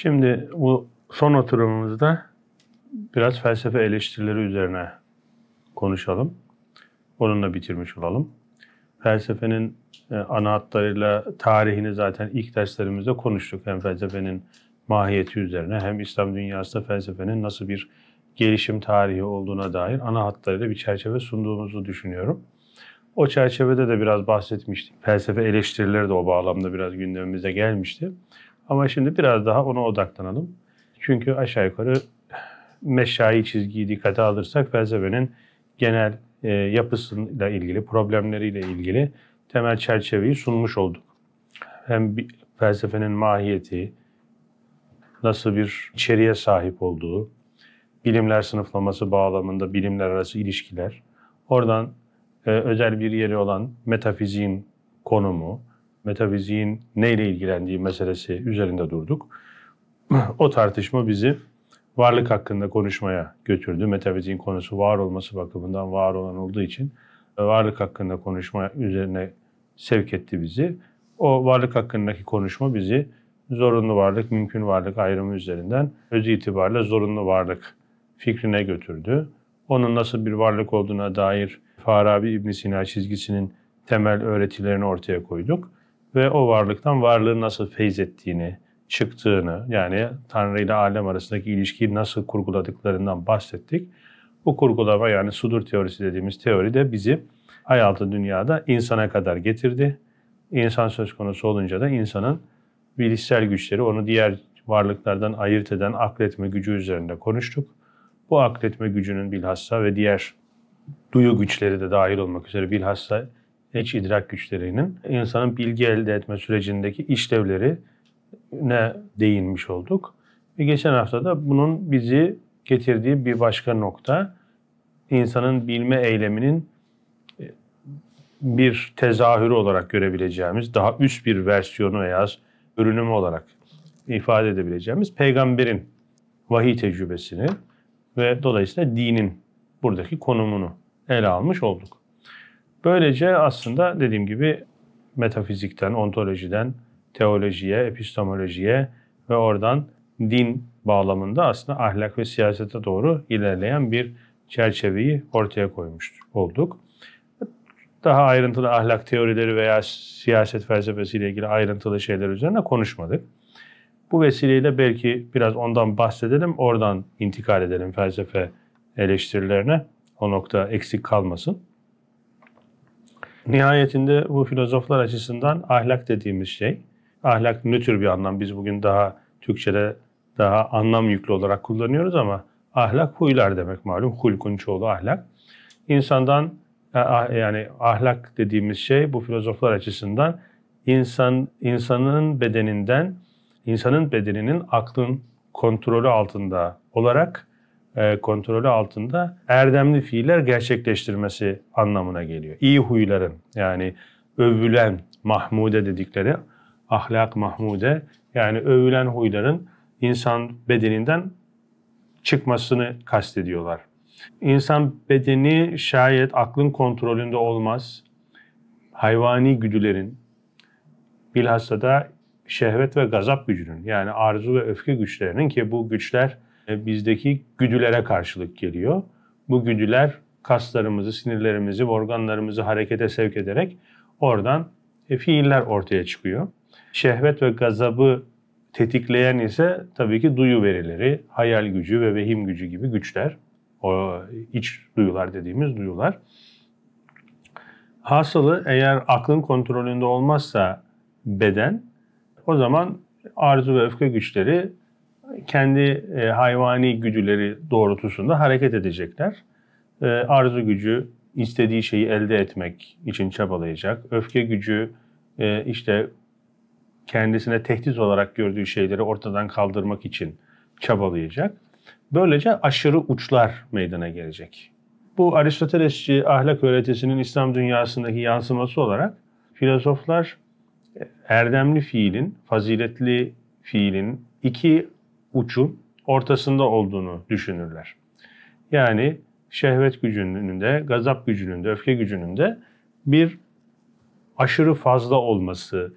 Şimdi bu son oturumumuzda biraz felsefe eleştirileri üzerine konuşalım. Onunla bitirmiş olalım. Felsefenin e, ana hatlarıyla tarihini zaten ilk derslerimizde konuştuk. Hem felsefenin mahiyeti üzerine hem İslam dünyasında felsefenin nasıl bir gelişim tarihi olduğuna dair ana hatlarıyla bir çerçeve sunduğumuzu düşünüyorum. O çerçevede de biraz bahsetmiştik. Felsefe eleştirileri de o bağlamda biraz gündemimize gelmişti. Ama şimdi biraz daha ona odaklanalım. Çünkü aşağı yukarı meşai çizgiyi dikkate alırsak felsefenin genel e, yapısıyla ilgili, problemleriyle ilgili temel çerçeveyi sunmuş olduk. Hem bir, felsefenin mahiyeti, nasıl bir içeriğe sahip olduğu, bilimler sınıflaması bağlamında bilimler arası ilişkiler, oradan e, özel bir yeri olan metafiziğin konumu, metafiziğin neyle ilgilendiği meselesi üzerinde durduk. O tartışma bizi varlık hakkında konuşmaya götürdü. Metafiziğin konusu var olması bakımından var olan olduğu için e, varlık hakkında konuşma üzerine sevk etti bizi. O varlık hakkındaki konuşma bizi zorunlu varlık, mümkün varlık ayrımı üzerinden öz itibariyle zorunlu varlık fikrine götürdü. Onun nasıl bir varlık olduğuna dair Farabi İbn Sina çizgisinin temel öğretilerini ortaya koyduk ve o varlıktan varlığı nasıl feyz ettiğini, çıktığını yani Tanrı ile alem arasındaki ilişkiyi nasıl kurguladıklarından bahsettik. Bu kurgulama yani sudur teorisi dediğimiz teori de bizi hayatı dünyada insana kadar getirdi. İnsan söz konusu olunca da insanın bilişsel güçleri onu diğer varlıklardan ayırt eden akletme gücü üzerinde konuştuk. Bu akletme gücünün bilhassa ve diğer duyu güçleri de dahil olmak üzere bilhassa Neç idrak güçlerinin insanın bilgi elde etme sürecindeki işlevleri ne değinmiş olduk. Ve geçen hafta da bunun bizi getirdiği bir başka nokta insanın bilme eyleminin e, bir tezahürü olarak görebileceğimiz, daha üst bir versiyonu veya görünümü olarak ifade edebileceğimiz peygamberin vahiy tecrübesini ve dolayısıyla dinin buradaki konumunu ele almış olduk. Böylece aslında dediğim gibi metafizikten, ontolojiden, teolojiye, epistemolojiye ve oradan din bağlamında aslında ahlak ve siyasete doğru ilerleyen bir çerçeveyi ortaya koymuş olduk. Daha ayrıntılı ahlak teorileri veya siyaset felsefesiyle ilgili ayrıntılı şeyler üzerine konuşmadık. Bu vesileyle belki biraz ondan bahsedelim, oradan intikal edelim felsefe eleştirilerine. O nokta eksik kalmasın. Nihayetinde bu filozoflar açısından ahlak dediğimiz şey, ahlak nötr bir anlam. Biz bugün daha Türkçe'de daha anlam yüklü olarak kullanıyoruz ama ahlak huylar demek malum. Hulkun çoğulu ahlak. İnsandan e, ah, yani ahlak dediğimiz şey bu filozoflar açısından insan insanın bedeninden insanın bedeninin aklın kontrolü altında olarak e, kontrolü altında erdemli fiiller gerçekleştirmesi anlamına geliyor. İyi huyların yani övülen mahmude dedikleri ahlak mahmude yani övülen huyların insan bedeninden çıkmasını kastediyorlar. İnsan bedeni şayet aklın kontrolünde olmaz. Hayvani güdülerin bilhassa da şehvet ve gazap gücünün yani arzu ve öfke güçlerinin ki bu güçler e, bizdeki güdülere karşılık geliyor. Bu güdüler kaslarımızı, sinirlerimizi, organlarımızı harekete sevk ederek oradan e, fiiller ortaya çıkıyor. Şehvet ve gazabı tetikleyen ise tabii ki duyu verileri, hayal gücü ve vehim gücü gibi güçler. O iç duyular dediğimiz duyular. Hasılı eğer aklın kontrolünde olmazsa beden o zaman arzu ve öfke güçleri kendi e, hayvani güdüleri doğrultusunda hareket edecekler. E, arzu gücü istediği şeyi elde etmek için çabalayacak. Öfke gücü e, işte kendisine tehdit olarak gördüğü şeyleri ortadan kaldırmak için çabalayacak. Böylece aşırı uçlar meydana gelecek. Bu Aristotelesçi ahlak öğretisinin İslam dünyasındaki yansıması olarak filozoflar e, erdemli fiilin, faziletli fiilin iki uçun ortasında olduğunu düşünürler. Yani şehvet gücünün de, gazap gücünün de, öfke gücünün de bir aşırı fazla olması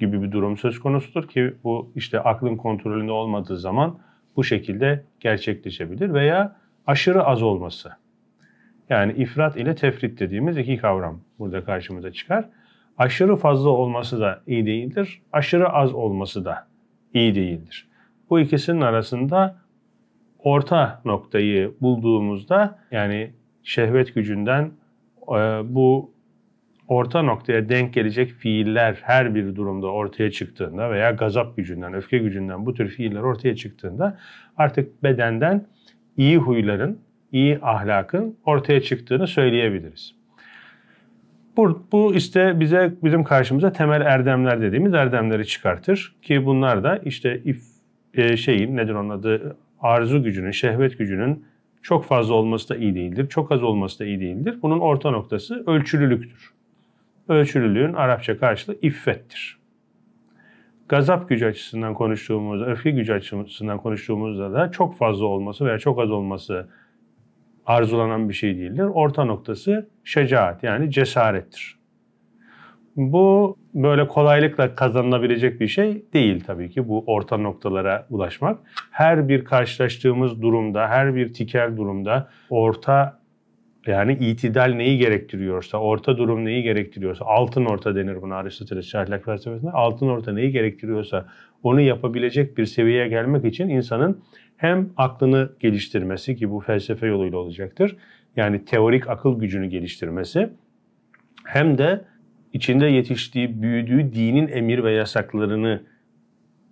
gibi bir durum söz konusudur ki bu işte aklın kontrolünde olmadığı zaman bu şekilde gerçekleşebilir veya aşırı az olması. Yani ifrat ile tefrit dediğimiz iki kavram burada karşımıza çıkar. Aşırı fazla olması da iyi değildir, aşırı az olması da iyi değildir bu ikisinin arasında orta noktayı bulduğumuzda yani şehvet gücünden e, bu orta noktaya denk gelecek fiiller her bir durumda ortaya çıktığında veya gazap gücünden, öfke gücünden bu tür fiiller ortaya çıktığında artık bedenden iyi huyların, iyi ahlakın ortaya çıktığını söyleyebiliriz. Bu, bu işte bize bizim karşımıza temel erdemler dediğimiz erdemleri çıkartır ki bunlar da işte if, e, şeyin nedir onun adı arzu gücünün, şehvet gücünün çok fazla olması da iyi değildir, çok az olması da iyi değildir. Bunun orta noktası ölçülülüktür. Ölçülülüğün Arapça karşılığı iffettir. Gazap gücü açısından konuştuğumuzda, öfke gücü açısından konuştuğumuzda da çok fazla olması veya çok az olması arzulanan bir şey değildir. Orta noktası şecaat yani cesarettir. Bu böyle kolaylıkla kazanılabilecek bir şey değil tabii ki bu orta noktalara ulaşmak. Her bir karşılaştığımız durumda, her bir tikel durumda orta yani itidal neyi gerektiriyorsa, orta durum neyi gerektiriyorsa, altın orta denir buna Aristoteles şahlak felsefesinde. Altın orta neyi gerektiriyorsa onu yapabilecek bir seviyeye gelmek için insanın hem aklını geliştirmesi ki bu felsefe yoluyla olacaktır. Yani teorik akıl gücünü geliştirmesi hem de içinde yetiştiği, büyüdüğü dinin emir ve yasaklarını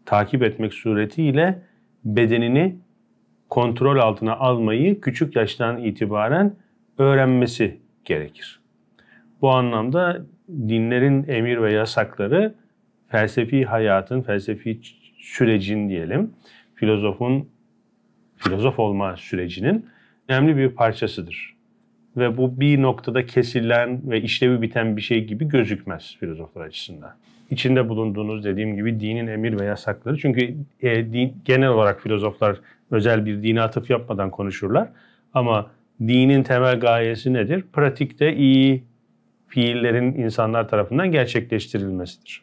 takip etmek suretiyle bedenini kontrol altına almayı küçük yaştan itibaren öğrenmesi gerekir. Bu anlamda dinlerin emir ve yasakları felsefi hayatın, felsefi sürecin diyelim, filozofun filozof olma sürecinin önemli bir parçasıdır ve bu bir noktada kesilen ve işlevi biten bir şey gibi gözükmez filozoflar açısından. İçinde bulunduğunuz dediğim gibi dinin emir ve yasakları. Çünkü e, din, genel olarak filozoflar özel bir dine atıf yapmadan konuşurlar. Ama dinin temel gayesi nedir? Pratikte iyi fiillerin insanlar tarafından gerçekleştirilmesidir.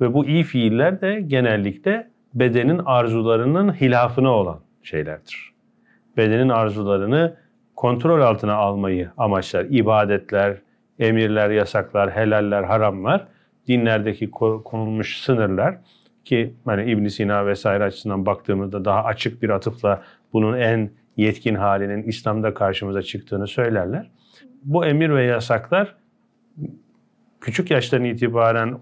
Ve bu iyi fiiller de genellikle bedenin arzularının hilafına olan şeylerdir. Bedenin arzularını kontrol altına almayı amaçlar. İbadetler, emirler, yasaklar, helaller, haramlar, dinlerdeki konulmuş sınırlar ki hani İbn Sina vesaire açısından baktığımızda daha açık bir atıfla bunun en yetkin halinin İslam'da karşımıza çıktığını söylerler. Bu emir ve yasaklar küçük yaştan itibaren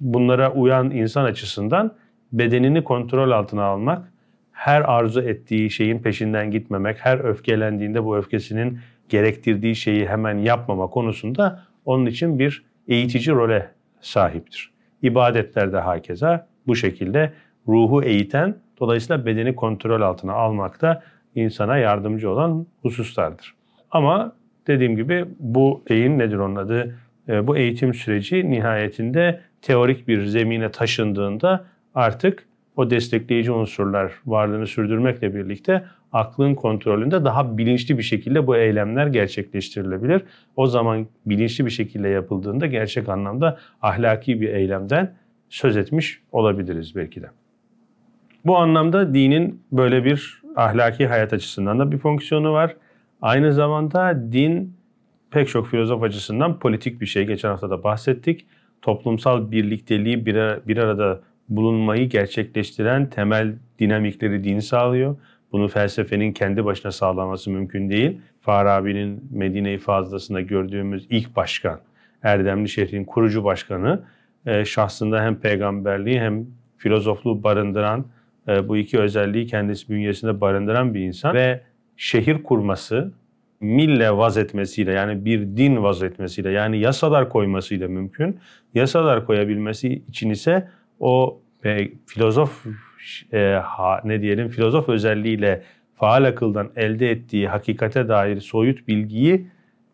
bunlara uyan insan açısından bedenini kontrol altına almak, her arzu ettiği şeyin peşinden gitmemek, her öfkelendiğinde bu öfkesinin gerektirdiği şeyi hemen yapmama konusunda onun için bir eğitici role sahiptir. İbadetlerde hakeza bu şekilde ruhu eğiten, dolayısıyla bedeni kontrol altına almakta insana yardımcı olan hususlardır. Ama dediğim gibi bu eğin nedir onun adı? Ee, bu eğitim süreci nihayetinde teorik bir zemine taşındığında artık o destekleyici unsurlar varlığını sürdürmekle birlikte aklın kontrolünde daha bilinçli bir şekilde bu eylemler gerçekleştirilebilir. O zaman bilinçli bir şekilde yapıldığında gerçek anlamda ahlaki bir eylemden söz etmiş olabiliriz belki de. Bu anlamda dinin böyle bir ahlaki hayat açısından da bir fonksiyonu var. Aynı zamanda din pek çok filozof açısından politik bir şey. Geçen hafta da bahsettik. Toplumsal birlikteliği bir, arada bulunmayı gerçekleştiren temel dinamikleri din sağlıyor. Bunu felsefenin kendi başına sağlaması mümkün değil. Farabi'nin Medine-i Fazlası'nda gördüğümüz ilk başkan, Erdemli şehrin kurucu başkanı, e, şahsında hem peygamberliği hem filozofluğu barındıran, e, bu iki özelliği kendisi bünyesinde barındıran bir insan ve şehir kurması, mille vaz etmesiyle yani bir din vaz etmesiyle yani yasalar koymasıyla mümkün. Yasalar koyabilmesi için ise o e, filozof e, ha, ne diyelim filozof özelliğiyle faal akıldan elde ettiği hakikate dair soyut bilgiyi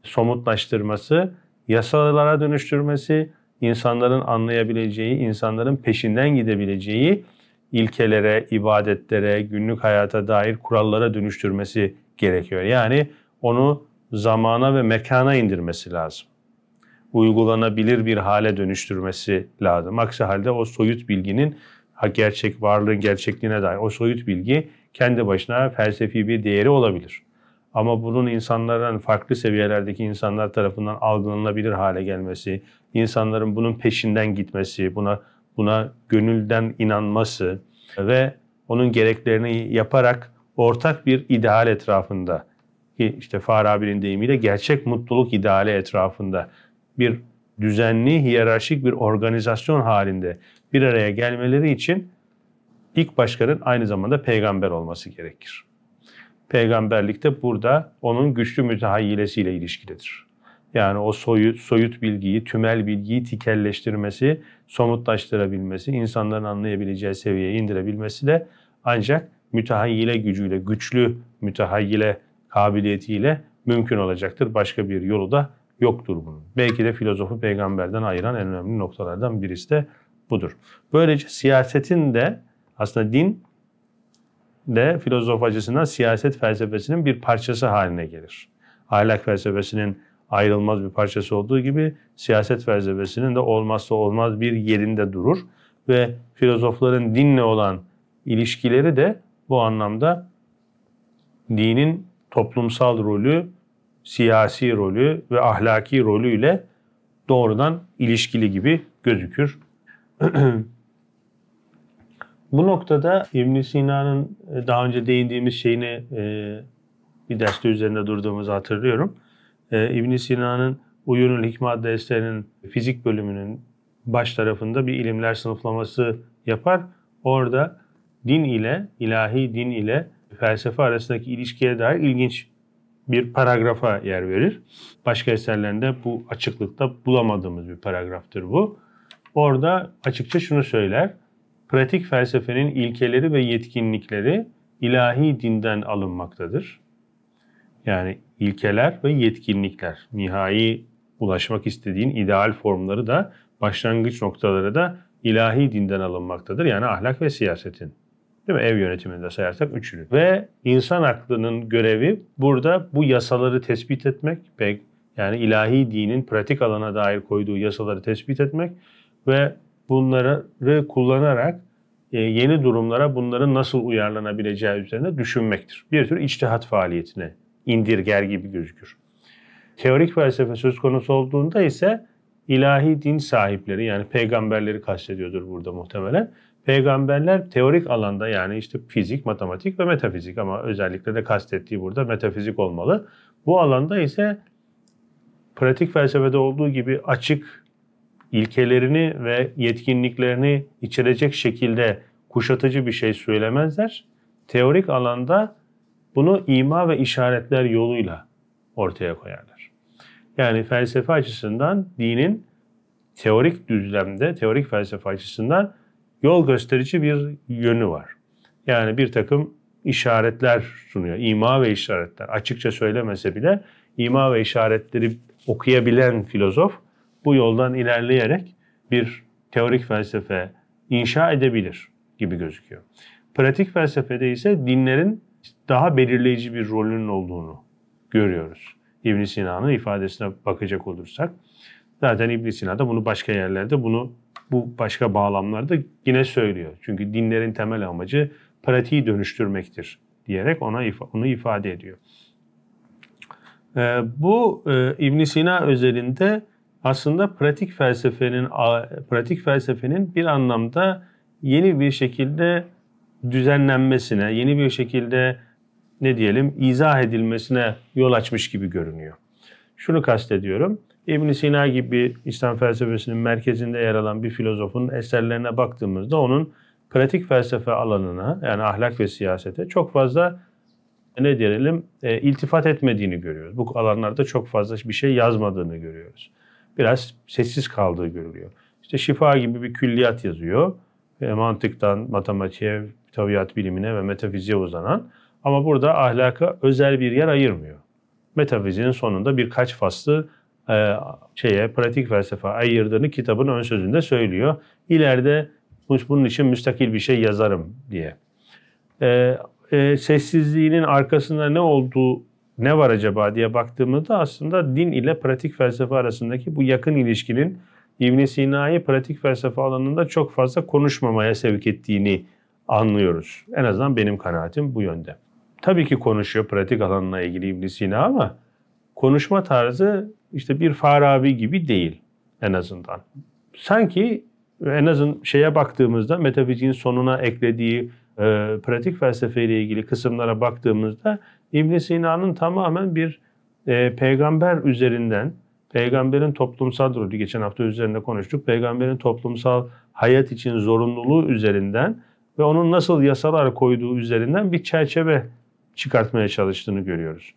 somutlaştırması, yasalara dönüştürmesi, insanların anlayabileceği, insanların peşinden gidebileceği ilkelere, ibadetlere, günlük hayata dair kurallara dönüştürmesi gerekiyor. Yani onu zamana ve mekana indirmesi lazım uygulanabilir bir hale dönüştürmesi lazım. Aksi halde o soyut bilginin gerçek varlığın gerçekliğine dair o soyut bilgi kendi başına felsefi bir değeri olabilir. Ama bunun insanların farklı seviyelerdeki insanlar tarafından algılanabilir hale gelmesi, insanların bunun peşinden gitmesi, buna buna gönülden inanması ve onun gereklerini yaparak ortak bir ideal etrafında ki işte Farabi'nin deyimiyle gerçek mutluluk ideali etrafında bir düzenli, hiyerarşik bir organizasyon halinde bir araya gelmeleri için ilk başkanın aynı zamanda peygamber olması gerekir. Peygamberlik de burada onun güçlü mütehayyilesiyle ilişkilidir. Yani o soyut, soyut bilgiyi, tümel bilgiyi tikelleştirmesi, somutlaştırabilmesi, insanların anlayabileceği seviyeye indirebilmesi de ancak mütehayyile gücüyle, güçlü mütehayyile kabiliyetiyle mümkün olacaktır. Başka bir yolu da yoktur bunun. Belki de filozofu peygamberden ayıran en önemli noktalardan birisi de budur. Böylece siyasetin de aslında din de filozof açısından siyaset felsefesinin bir parçası haline gelir. Ahlak felsefesinin ayrılmaz bir parçası olduğu gibi siyaset felsefesinin de olmazsa olmaz bir yerinde durur ve filozofların dinle olan ilişkileri de bu anlamda dinin toplumsal rolü siyasi rolü ve ahlaki rolüyle doğrudan ilişkili gibi gözükür. Bu noktada İbn Sina'nın e, daha önce değindiğimiz şeyini e, bir derste üzerinde durduğumuzu hatırlıyorum. E, İbn Sina'nın Uyunul Hikmat derslerinin fizik bölümünün baş tarafında bir ilimler sınıflaması yapar. Orada din ile, ilahi din ile felsefe arasındaki ilişkiye dair ilginç bir paragrafa yer verir. Başka eserlerinde bu açıklıkta bulamadığımız bir paragraftır bu. Orada açıkça şunu söyler. Pratik felsefenin ilkeleri ve yetkinlikleri ilahi dinden alınmaktadır. Yani ilkeler ve yetkinlikler, nihai ulaşmak istediğin ideal formları da başlangıç noktaları da ilahi dinden alınmaktadır. Yani ahlak ve siyasetin. Değil mi? Ev yönetiminde sayarsak üçünü. Ve insan aklının görevi burada bu yasaları tespit etmek, yani ilahi dinin pratik alana dair koyduğu yasaları tespit etmek ve bunları kullanarak e, yeni durumlara bunların nasıl uyarlanabileceği üzerine düşünmektir. Bir tür içtihat faaliyetine indirger gibi gözükür. Teorik felsefe söz konusu olduğunda ise ilahi din sahipleri yani peygamberleri kastediyordur burada muhtemelen. Peygamberler teorik alanda yani işte fizik, matematik ve metafizik ama özellikle de kastettiği burada metafizik olmalı. Bu alanda ise pratik felsefede olduğu gibi açık ilkelerini ve yetkinliklerini içerecek şekilde kuşatıcı bir şey söylemezler. Teorik alanda bunu ima ve işaretler yoluyla ortaya koyarlar. Yani felsefe açısından dinin teorik düzlemde, teorik felsefe açısından yol gösterici bir yönü var. Yani bir takım işaretler sunuyor. İma ve işaretler. Açıkça söylemese bile ima ve işaretleri okuyabilen filozof bu yoldan ilerleyerek bir teorik felsefe inşa edebilir gibi gözüküyor. Pratik felsefede ise dinlerin daha belirleyici bir rolünün olduğunu görüyoruz. İbn Sina'nın ifadesine bakacak olursak. Zaten İbn Sina da bunu başka yerlerde bunu bu başka bağlamlarda yine söylüyor. Çünkü dinlerin temel amacı pratiği dönüştürmektir diyerek ona onu ifade ediyor. Ee, bu e, ibn Sina özelinde aslında pratik felsefenin pratik felsefenin bir anlamda yeni bir şekilde düzenlenmesine, yeni bir şekilde ne diyelim izah edilmesine yol açmış gibi görünüyor. Şunu kastediyorum. İbn Sina gibi İslam felsefesinin merkezinde yer alan bir filozofun eserlerine baktığımızda onun pratik felsefe alanına yani ahlak ve siyasete çok fazla ne diyelim e, iltifat etmediğini görüyoruz. Bu alanlarda çok fazla bir şey yazmadığını görüyoruz. Biraz sessiz kaldığı görülüyor. İşte şifa gibi bir külliyat yazıyor. E, mantıktan matematiğe, tabiat bilimine ve metafiziğe uzanan ama burada ahlaka özel bir yer ayırmıyor. Metafizinin sonunda birkaç faslı e, şeye pratik felsefe ayırdığını kitabın ön sözünde söylüyor. İleride bunun için müstakil bir şey yazarım diye. E, e, sessizliğinin arkasında ne olduğu ne var acaba diye baktığımızda aslında din ile pratik felsefe arasındaki bu yakın ilişkinin İbn Sina'yı pratik felsefe alanında çok fazla konuşmamaya sevk ettiğini anlıyoruz. En azından benim kanaatim bu yönde. Tabii ki konuşuyor pratik alanla ilgili İbn Sina ama konuşma tarzı işte bir Farabi gibi değil en azından. Sanki en azın şeye baktığımızda metafiziğin sonuna eklediği e, pratik felsefeyle ilgili kısımlara baktığımızda ibn Sina'nın tamamen bir e, peygamber üzerinden, peygamberin toplumsal rolü, geçen hafta üzerinde konuştuk, peygamberin toplumsal hayat için zorunluluğu üzerinden ve onun nasıl yasalar koyduğu üzerinden bir çerçeve çıkartmaya çalıştığını görüyoruz.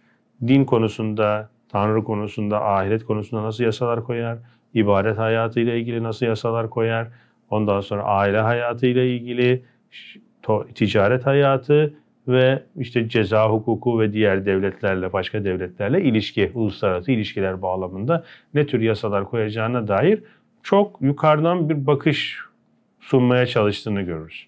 Din konusunda, Tanrı konusunda, ahiret konusunda nasıl yasalar koyar? İbadet hayatıyla ilgili nasıl yasalar koyar? Ondan sonra aile hayatıyla ilgili ticaret hayatı ve işte ceza hukuku ve diğer devletlerle, başka devletlerle ilişki, uluslararası ilişkiler bağlamında ne tür yasalar koyacağına dair çok yukarıdan bir bakış sunmaya çalıştığını görürüz.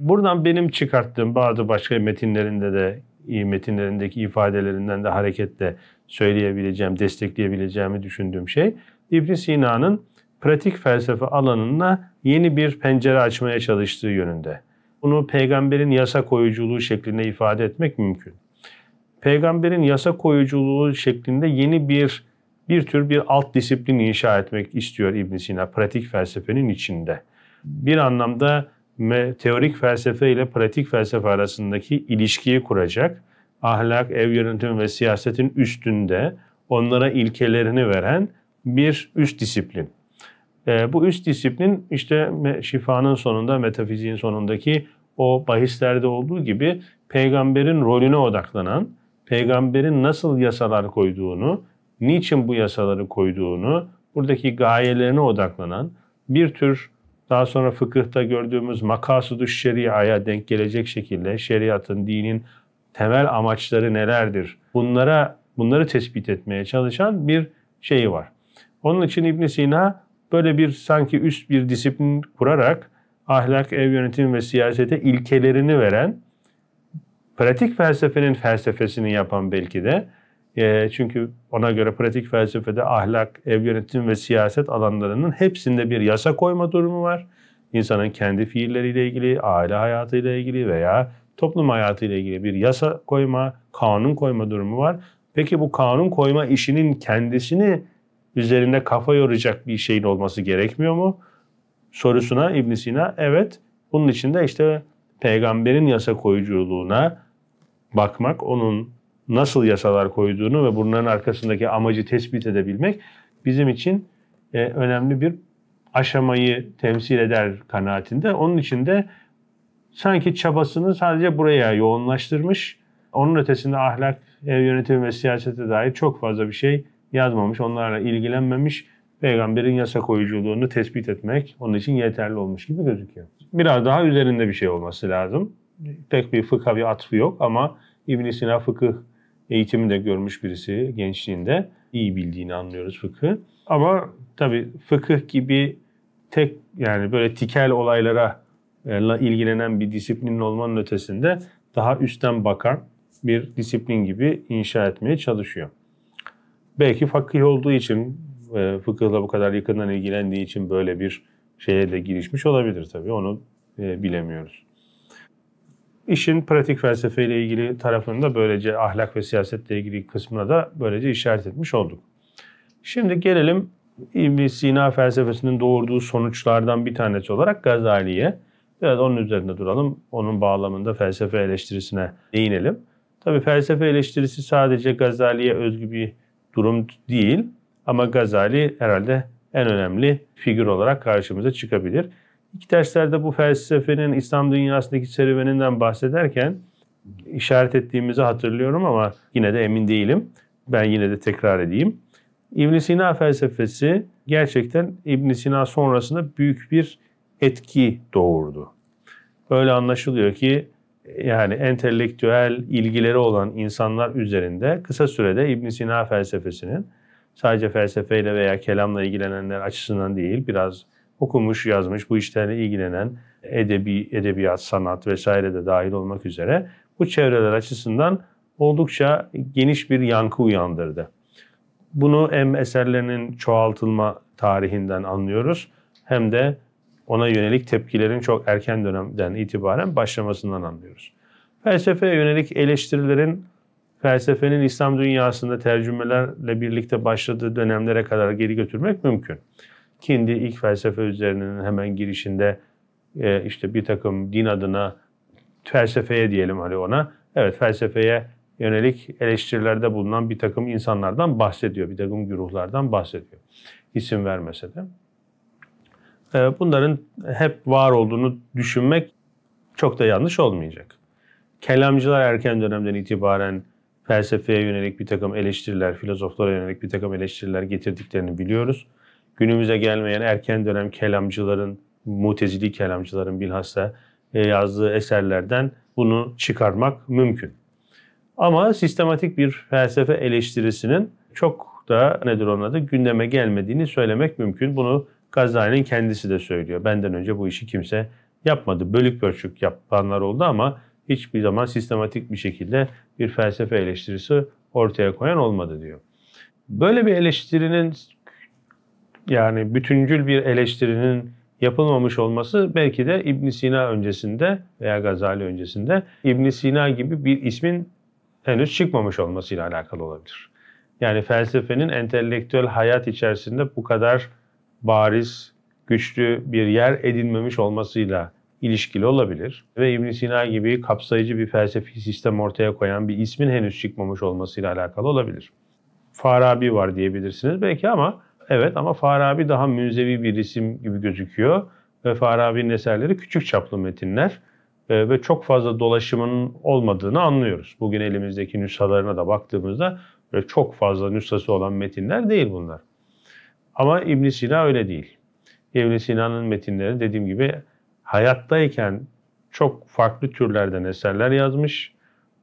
Buradan benim çıkarttığım bazı başka metinlerinde de metinlerindeki ifadelerinden de hareketle söyleyebileceğim, destekleyebileceğimi düşündüğüm şey İbn Sina'nın pratik felsefe alanına yeni bir pencere açmaya çalıştığı yönünde. Bunu peygamberin yasa koyuculuğu şeklinde ifade etmek mümkün. Peygamberin yasa koyuculuğu şeklinde yeni bir bir tür bir alt disiplin inşa etmek istiyor İbn Sina pratik felsefenin içinde. Bir anlamda teorik felsefe ile pratik felsefe arasındaki ilişkiyi kuracak ahlak, ev yönetimi ve siyasetin üstünde onlara ilkelerini veren bir üst disiplin. E, bu üst disiplin işte şifanın sonunda, metafiziğin sonundaki o bahislerde olduğu gibi peygamberin rolüne odaklanan, peygamberin nasıl yasalar koyduğunu, niçin bu yasaları koyduğunu, buradaki gayelerine odaklanan bir tür daha sonra fıkıhta gördüğümüz makasudu şeriaya denk gelecek şekilde şeriatın, dinin temel amaçları nelerdir? Bunlara bunları tespit etmeye çalışan bir şeyi var. Onun için İbn Sina böyle bir sanki üst bir disiplin kurarak ahlak, ev yönetim ve siyasete ilkelerini veren pratik felsefenin felsefesini yapan belki de e, çünkü ona göre pratik felsefede ahlak, ev yönetim ve siyaset alanlarının hepsinde bir yasa koyma durumu var. İnsanın kendi fiilleriyle ilgili, aile hayatıyla ilgili veya toplum hayatıyla ilgili bir yasa koyma, kanun koyma durumu var. Peki bu kanun koyma işinin kendisini üzerinde kafa yoracak bir şeyin olması gerekmiyor mu? Sorusuna ibn Sina evet bunun için de işte peygamberin yasa koyuculuğuna bakmak, onun nasıl yasalar koyduğunu ve bunların arkasındaki amacı tespit edebilmek bizim için e, önemli bir aşamayı temsil eder kanaatinde. Onun için de sanki çabasını sadece buraya yoğunlaştırmış. Onun ötesinde ahlak, ev yönetimi ve siyasete dair çok fazla bir şey yazmamış, onlarla ilgilenmemiş. Peygamberin yasa koyuculuğunu tespit etmek onun için yeterli olmuş gibi gözüküyor. Biraz daha üzerinde bir şey olması lazım. Tek bir fıkha bir atfı yok ama ibn Sina fıkıh eğitimi de görmüş birisi gençliğinde. iyi bildiğini anlıyoruz fıkı. Ama tabii fıkıh gibi tek yani böyle tikel olaylara ilgilenen bir disiplinin olmanın ötesinde daha üstten bakan bir disiplin gibi inşa etmeye çalışıyor. Belki fakih olduğu için, e, fıkıhla bu kadar yakından ilgilendiği için böyle bir şeye de girişmiş olabilir tabii. Onu e, bilemiyoruz. İşin pratik felsefeyle ilgili tarafında böylece ahlak ve siyasetle ilgili kısmına da böylece işaret etmiş olduk. Şimdi gelelim ibn Sina felsefesinin doğurduğu sonuçlardan bir tanesi olarak Gazali'ye. Biraz onun üzerinde duralım. Onun bağlamında felsefe eleştirisine değinelim. Tabii felsefe eleştirisi sadece Gazali'ye özgü bir durum değil. Ama Gazali herhalde en önemli figür olarak karşımıza çıkabilir. İlk derslerde bu felsefenin İslam dünyasındaki serüveninden bahsederken işaret ettiğimizi hatırlıyorum ama yine de emin değilim. Ben yine de tekrar edeyim. İbn Sina felsefesi gerçekten İbn Sina sonrasında büyük bir etki doğurdu. Öyle anlaşılıyor ki yani entelektüel ilgileri olan insanlar üzerinde kısa sürede İbn Sina felsefesinin sadece felsefeyle veya kelamla ilgilenenler açısından değil, biraz okumuş, yazmış, bu işlerle ilgilenen edebi, edebiyat, sanat vesaire de dahil olmak üzere bu çevreler açısından oldukça geniş bir yankı uyandırdı. Bunu hem eserlerinin çoğaltılma tarihinden anlıyoruz hem de ona yönelik tepkilerin çok erken dönemden itibaren başlamasından anlıyoruz. Felsefeye yönelik eleştirilerin felsefenin İslam dünyasında tercümelerle birlikte başladığı dönemlere kadar geri götürmek mümkün. Kindi ilk felsefe üzerinin hemen girişinde e, işte bir takım din adına felsefeye diyelim hani ona. Evet felsefeye yönelik eleştirilerde bulunan bir takım insanlardan bahsediyor. Bir takım güruhlardan bahsediyor. İsim vermese de. Ee, bunların hep var olduğunu düşünmek çok da yanlış olmayacak. Kelamcılar erken dönemden itibaren felsefeye yönelik bir takım eleştiriler, filozoflara yönelik bir takım eleştiriler getirdiklerini biliyoruz. Günümüze gelmeyen erken dönem kelamcıların, mutezili kelamcıların bilhassa e, yazdığı eserlerden bunu çıkarmak mümkün. Ama sistematik bir felsefe eleştirisinin çok da nedir onun adı gündeme gelmediğini söylemek mümkün. Bunu Gazali'nin kendisi de söylüyor. Benden önce bu işi kimse yapmadı. Bölük pörçük yapanlar oldu ama hiçbir zaman sistematik bir şekilde bir felsefe eleştirisi ortaya koyan olmadı diyor. Böyle bir eleştirinin yani bütüncül bir eleştirinin yapılmamış olması belki de İbn Sina öncesinde veya Gazali öncesinde İbn Sina gibi bir ismin henüz çıkmamış olmasıyla alakalı olabilir. Yani felsefenin entelektüel hayat içerisinde bu kadar bariz, güçlü bir yer edinmemiş olmasıyla ilişkili olabilir ve İbn Sina gibi kapsayıcı bir felsefi sistem ortaya koyan bir ismin henüz çıkmamış olmasıyla alakalı olabilir. Farabi var diyebilirsiniz belki ama evet ama Farabi daha münzevi bir isim gibi gözüküyor ve Farabi'nin eserleri küçük çaplı metinler e, ve çok fazla dolaşımın olmadığını anlıyoruz. Bugün elimizdeki nüshalarına da baktığımızda çok fazla nüshası olan metinler değil bunlar. Ama İbn Sina öyle değil. İbn Sina'nın metinleri dediğim gibi hayattayken çok farklı türlerden eserler yazmış,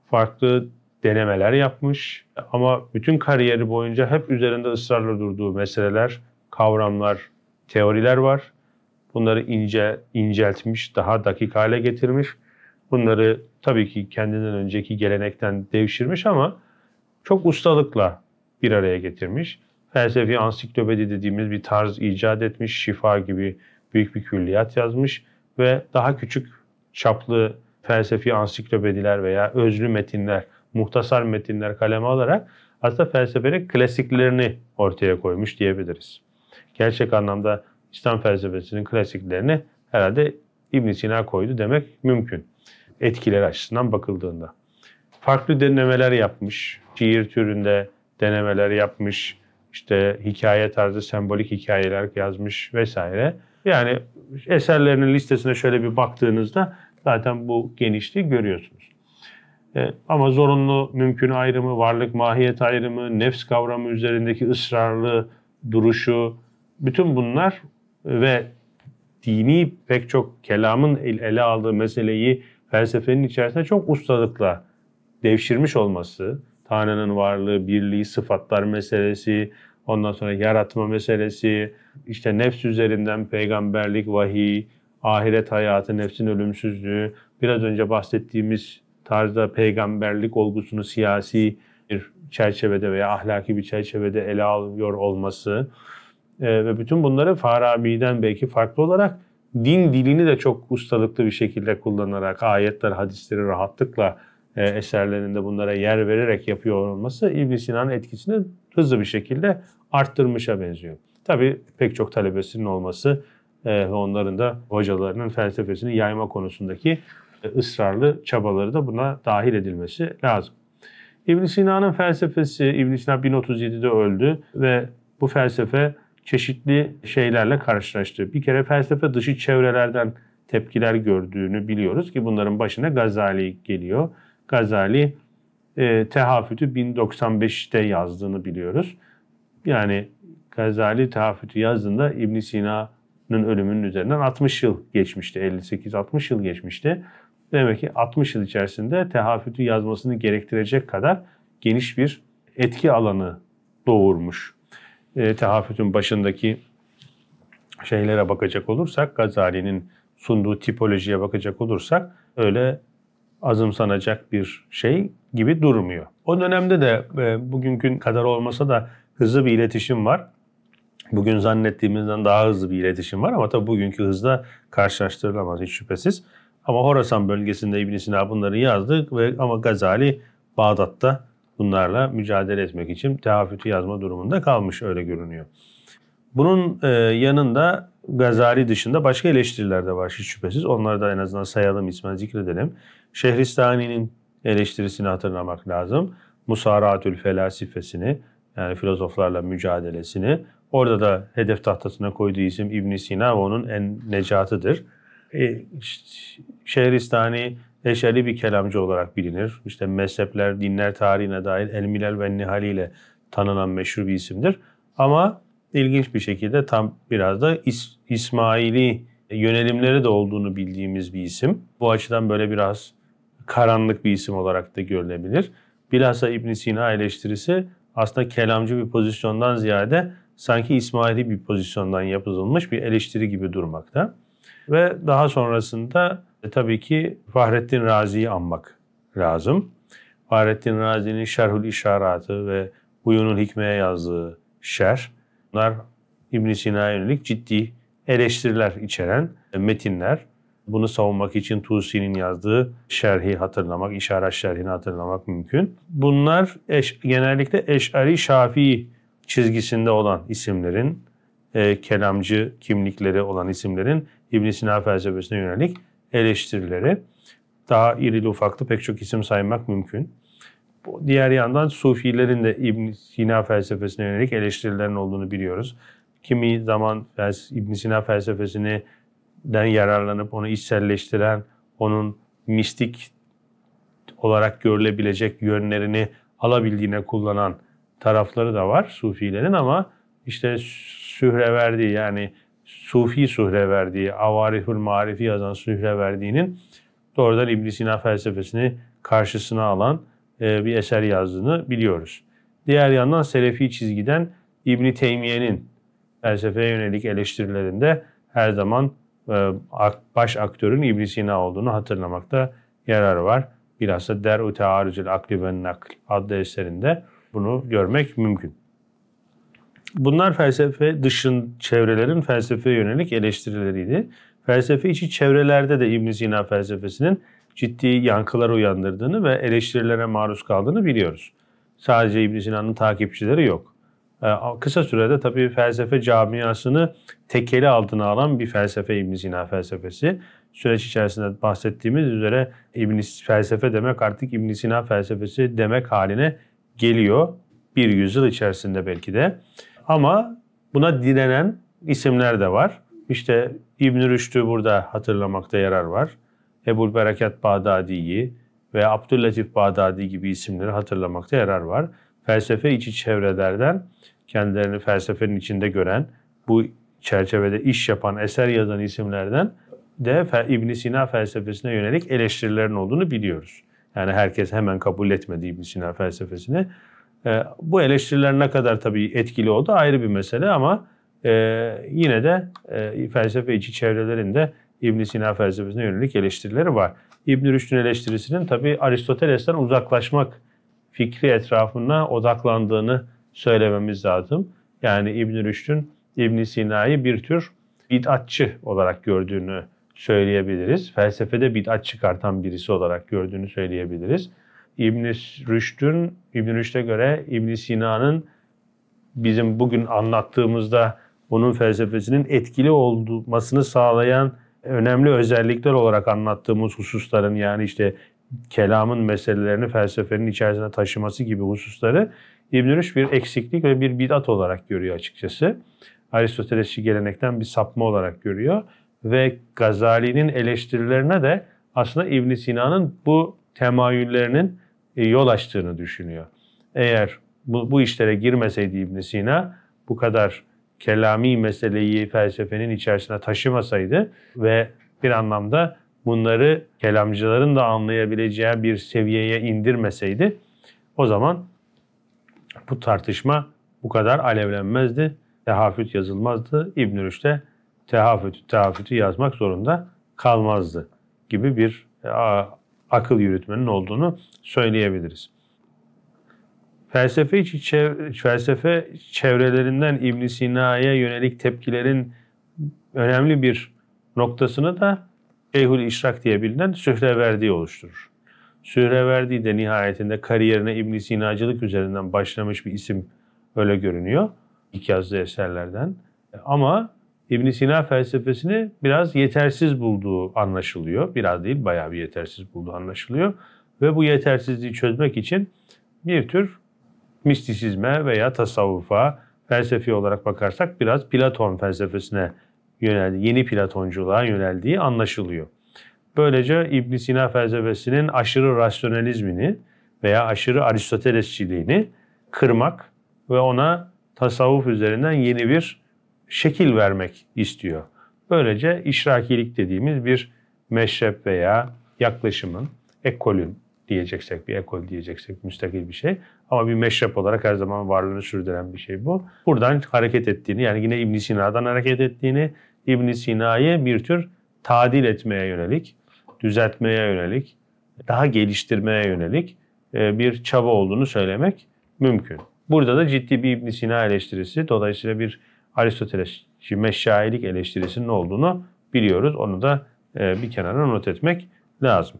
farklı denemeler yapmış ama bütün kariyeri boyunca hep üzerinde ısrarla durduğu meseleler, kavramlar, teoriler var. Bunları ince inceltmiş, daha dakik hale getirmiş. Bunları tabii ki kendinden önceki gelenekten devşirmiş ama çok ustalıkla bir araya getirmiş felsefi ansiklopedi dediğimiz bir tarz icat etmiş, şifa gibi büyük bir külliyat yazmış ve daha küçük çaplı felsefi ansiklopediler veya özlü metinler, muhtasar metinler kaleme alarak aslında felsefenin klasiklerini ortaya koymuş diyebiliriz. Gerçek anlamda İslam felsefesinin klasiklerini herhalde İbn Sina koydu demek mümkün. Etkileri açısından bakıldığında. Farklı denemeler yapmış, şiir türünde denemeler yapmış, işte hikaye tarzı sembolik hikayeler yazmış vesaire. Yani eserlerinin listesine şöyle bir baktığınızda zaten bu genişliği görüyorsunuz. E, ama zorunlu mümkün ayrımı, varlık mahiyet ayrımı, nefs kavramı üzerindeki ısrarlı duruşu, bütün bunlar ve dini pek çok kelamın ele aldığı meseleyi felsefenin içerisinde çok ustalıkla devşirmiş olması, Tanrı'nın varlığı, birliği, sıfatlar meselesi, ondan sonra yaratma meselesi, işte nefs üzerinden peygamberlik, vahiy, ahiret hayatı, nefsin ölümsüzlüğü, biraz önce bahsettiğimiz tarzda peygamberlik olgusunu siyasi bir çerçevede veya ahlaki bir çerçevede ele alıyor olması e, ve bütün bunları Farabi'den belki farklı olarak din dilini de çok ustalıklı bir şekilde kullanarak ayetler, hadisleri rahatlıkla e, eserlerinde bunlara yer vererek yapıyor olması İbn Sina'nın etkisini hızlı bir şekilde arttırmışa benziyor. Tabii pek çok talebesinin olması e, ve onların da hocalarının felsefesini yayma konusundaki e, ısrarlı çabaları da buna dahil edilmesi lazım. İbn Sina'nın felsefesi, İbn Sina 1037'de öldü ve bu felsefe çeşitli şeylerle karşılaştı. Bir kere felsefe dışı çevrelerden tepkiler gördüğünü biliyoruz ki bunların başına Gazali geliyor. Gazali e, Tehafüt'ü 1095'te yazdığını biliyoruz. Yani Gazali Tahafüt'ü yazdığında İbn Sina'nın ölümünün üzerinden 60 yıl geçmişti. 58-60 yıl geçmişti. Demek ki 60 yıl içerisinde Tehafüt'ü yazmasını gerektirecek kadar geniş bir etki alanı doğurmuş. E, Tehafüt'ün başındaki şeylere bakacak olursak, Gazali'nin sunduğu tipolojiye bakacak olursak öyle azımsanacak bir şey gibi durmuyor. O dönemde de e, bugünkü kadar olmasa da hızlı bir iletişim var. Bugün zannettiğimizden daha hızlı bir iletişim var ama tabii bugünkü hızla karşılaştırılamaz hiç şüphesiz. Ama Horasan bölgesinde İbn Sina bunları yazdı ve ama Gazali Bağdat'ta bunlarla mücadele etmek için tehafütü yazma durumunda kalmış öyle görünüyor. Bunun e, yanında Gazali dışında başka eleştiriler de var hiç şüphesiz. Onları da en azından sayalım, ismen zikredelim. Şehristani'nin eleştirisini hatırlamak lazım. Musaratül felasifesini, yani filozoflarla mücadelesini. Orada da hedef tahtasına koyduğu isim İbn Sina ve onun en necatıdır. E, işte, Şehristani eşerli bir kelamcı olarak bilinir. İşte mezhepler, dinler tarihine dair Elmilel ve Nihali ile tanınan meşhur bir isimdir. Ama ilginç bir şekilde tam biraz da İs- İsmaili yönelimleri de olduğunu bildiğimiz bir isim. Bu açıdan böyle biraz karanlık bir isim olarak da görülebilir. Bilhassa İbn Sina eleştirisi aslında kelamcı bir pozisyondan ziyade sanki İsmaili bir pozisyondan yapılmış bir eleştiri gibi durmakta. Ve daha sonrasında e, tabii ki Fahrettin Razi'yi anmak lazım. Fahrettin Razi'nin Şerhül İşaratı ve Uyun'un Hikme'ye yazdığı şer, bunlar i̇bn Sina'ya yönelik ciddi eleştiriler içeren e, metinler. Bunu savunmak için Tusi'nin yazdığı şerhi hatırlamak, işaret şerhini hatırlamak mümkün. Bunlar eş, genellikle Eş'ari Şafii çizgisinde olan isimlerin, e, kelamcı kimlikleri olan isimlerin İbn Sina felsefesine yönelik eleştirileri. Daha irili ufaklı pek çok isim saymak mümkün. Diğer yandan Sufilerin de İbn Sina felsefesine yönelik eleştirilerin olduğunu biliyoruz. Kimi zaman İbn Sina felsefesini den yararlanıp onu içselleştiren, onun mistik olarak görülebilecek yönlerini alabildiğine kullanan tarafları da var sufilerin ama işte verdiği yani Sufi verdiği, Avarihül Marifi yazan verdiğinin doğrudan ibn Sina felsefesini karşısına alan e, bir eser yazdığını biliyoruz. Diğer yandan Selefi çizgiden İbni Teymiye'nin felsefeye yönelik eleştirilerinde her zaman e, baş aktörün iblisina olduğunu hatırlamakta yarar var. Bilhassa Der-u Tearüzül Akli ve Nakl adlı eserinde bunu görmek mümkün. Bunlar felsefe dışın çevrelerin felsefeye yönelik eleştirileriydi. Felsefe içi çevrelerde de ibn Sina felsefesinin ciddi yankılar uyandırdığını ve eleştirilere maruz kaldığını biliyoruz. Sadece ibn Sina'nın takipçileri yok. Ee, kısa sürede tabii felsefe camiasını tekeli altına alan bir felsefe İbn Sina felsefesi. Süreç içerisinde bahsettiğimiz üzere İbn felsefe demek artık İbn Sina felsefesi demek haline geliyor. Bir yüzyıl içerisinde belki de. Ama buna direnen isimler de var. İşte İbn Rüşd'ü burada hatırlamakta yarar var. Ebul Berekat Bağdadi'yi ve Abdüllatif Bağdadi gibi isimleri hatırlamakta yarar var felsefe içi çevrelerden kendilerini felsefenin içinde gören, bu çerçevede iş yapan, eser yazan isimlerden de İbn Sina felsefesine yönelik eleştirilerin olduğunu biliyoruz. Yani herkes hemen kabul etmedi İbn Sina felsefesini. E, bu eleştiriler ne kadar tabii etkili oldu ayrı bir mesele ama e, yine de e, felsefe içi çevrelerin de ibn Sina felsefesine yönelik eleştirileri var. İbn-i Rüşd'ün eleştirisinin tabii Aristoteles'ten uzaklaşmak fikri etrafına odaklandığını söylememiz lazım. Yani İbn Rüşd'ün İbn Sina'yı bir tür bid'atçı olarak gördüğünü söyleyebiliriz. Felsefede bid'at çıkartan birisi olarak gördüğünü söyleyebiliriz. İbn Rüşd'ün İbn Rüşd'e göre İbn Sina'nın bizim bugün anlattığımızda onun felsefesinin etkili olmasını sağlayan önemli özellikler olarak anlattığımız hususların yani işte kelamın meselelerini felsefenin içerisine taşıması gibi hususları İbn Rüşd bir eksiklik ve bir bidat olarak görüyor açıkçası. Aristotelesçi gelenekten bir sapma olarak görüyor ve Gazali'nin eleştirilerine de aslında İbn Sina'nın bu temayüllerinin e, yol açtığını düşünüyor. Eğer bu, bu işlere girmeseydi İbn Sina bu kadar kelami meseleyi felsefenin içerisine taşımasaydı ve bir anlamda bunları kelamcıların da anlayabileceği bir seviyeye indirmeseydi o zaman bu tartışma bu kadar alevlenmezdi. Tehafüt yazılmazdı. İbn-i Rüş'te tehafütü tehafütü yazmak zorunda kalmazdı gibi bir e, akıl yürütmenin olduğunu söyleyebiliriz. Felsefe içi çev felsefe çevrelerinden İbn Sina'ya yönelik tepkilerin önemli bir noktasını da Şeyhül İşrak diye bilinen Sühreverdi oluşturur. Sühreverdi de nihayetinde kariyerine İbn Sinacılık üzerinden başlamış bir isim öyle görünüyor ilk yazdığı eserlerden. Ama İbn Sina felsefesini biraz yetersiz bulduğu anlaşılıyor. Biraz değil bayağı bir yetersiz bulduğu anlaşılıyor. Ve bu yetersizliği çözmek için bir tür mistisizme veya tasavvufa felsefi olarak bakarsak biraz Platon felsefesine yöneldi, yeni Platonculuğa yöneldiği anlaşılıyor. Böylece ibn Sina felsefesinin aşırı rasyonalizmini veya aşırı Aristotelesçiliğini kırmak ve ona tasavvuf üzerinden yeni bir şekil vermek istiyor. Böylece işrakilik dediğimiz bir meşrep veya yaklaşımın, ekolün diyeceksek, bir ekol diyeceksek müstakil bir şey. Ama bir meşrep olarak her zaman varlığını sürdüren bir şey bu. Buradan hareket ettiğini, yani yine ibn Sina'dan hareket ettiğini, İbn Sina'yı bir tür tadil etmeye yönelik, düzeltmeye yönelik, daha geliştirmeye yönelik e, bir çaba olduğunu söylemek mümkün. Burada da ciddi bir İbn Sina eleştirisi, dolayısıyla bir Aristoteles meşayilik eleştirisinin olduğunu biliyoruz. Onu da e, bir kenara not etmek lazım.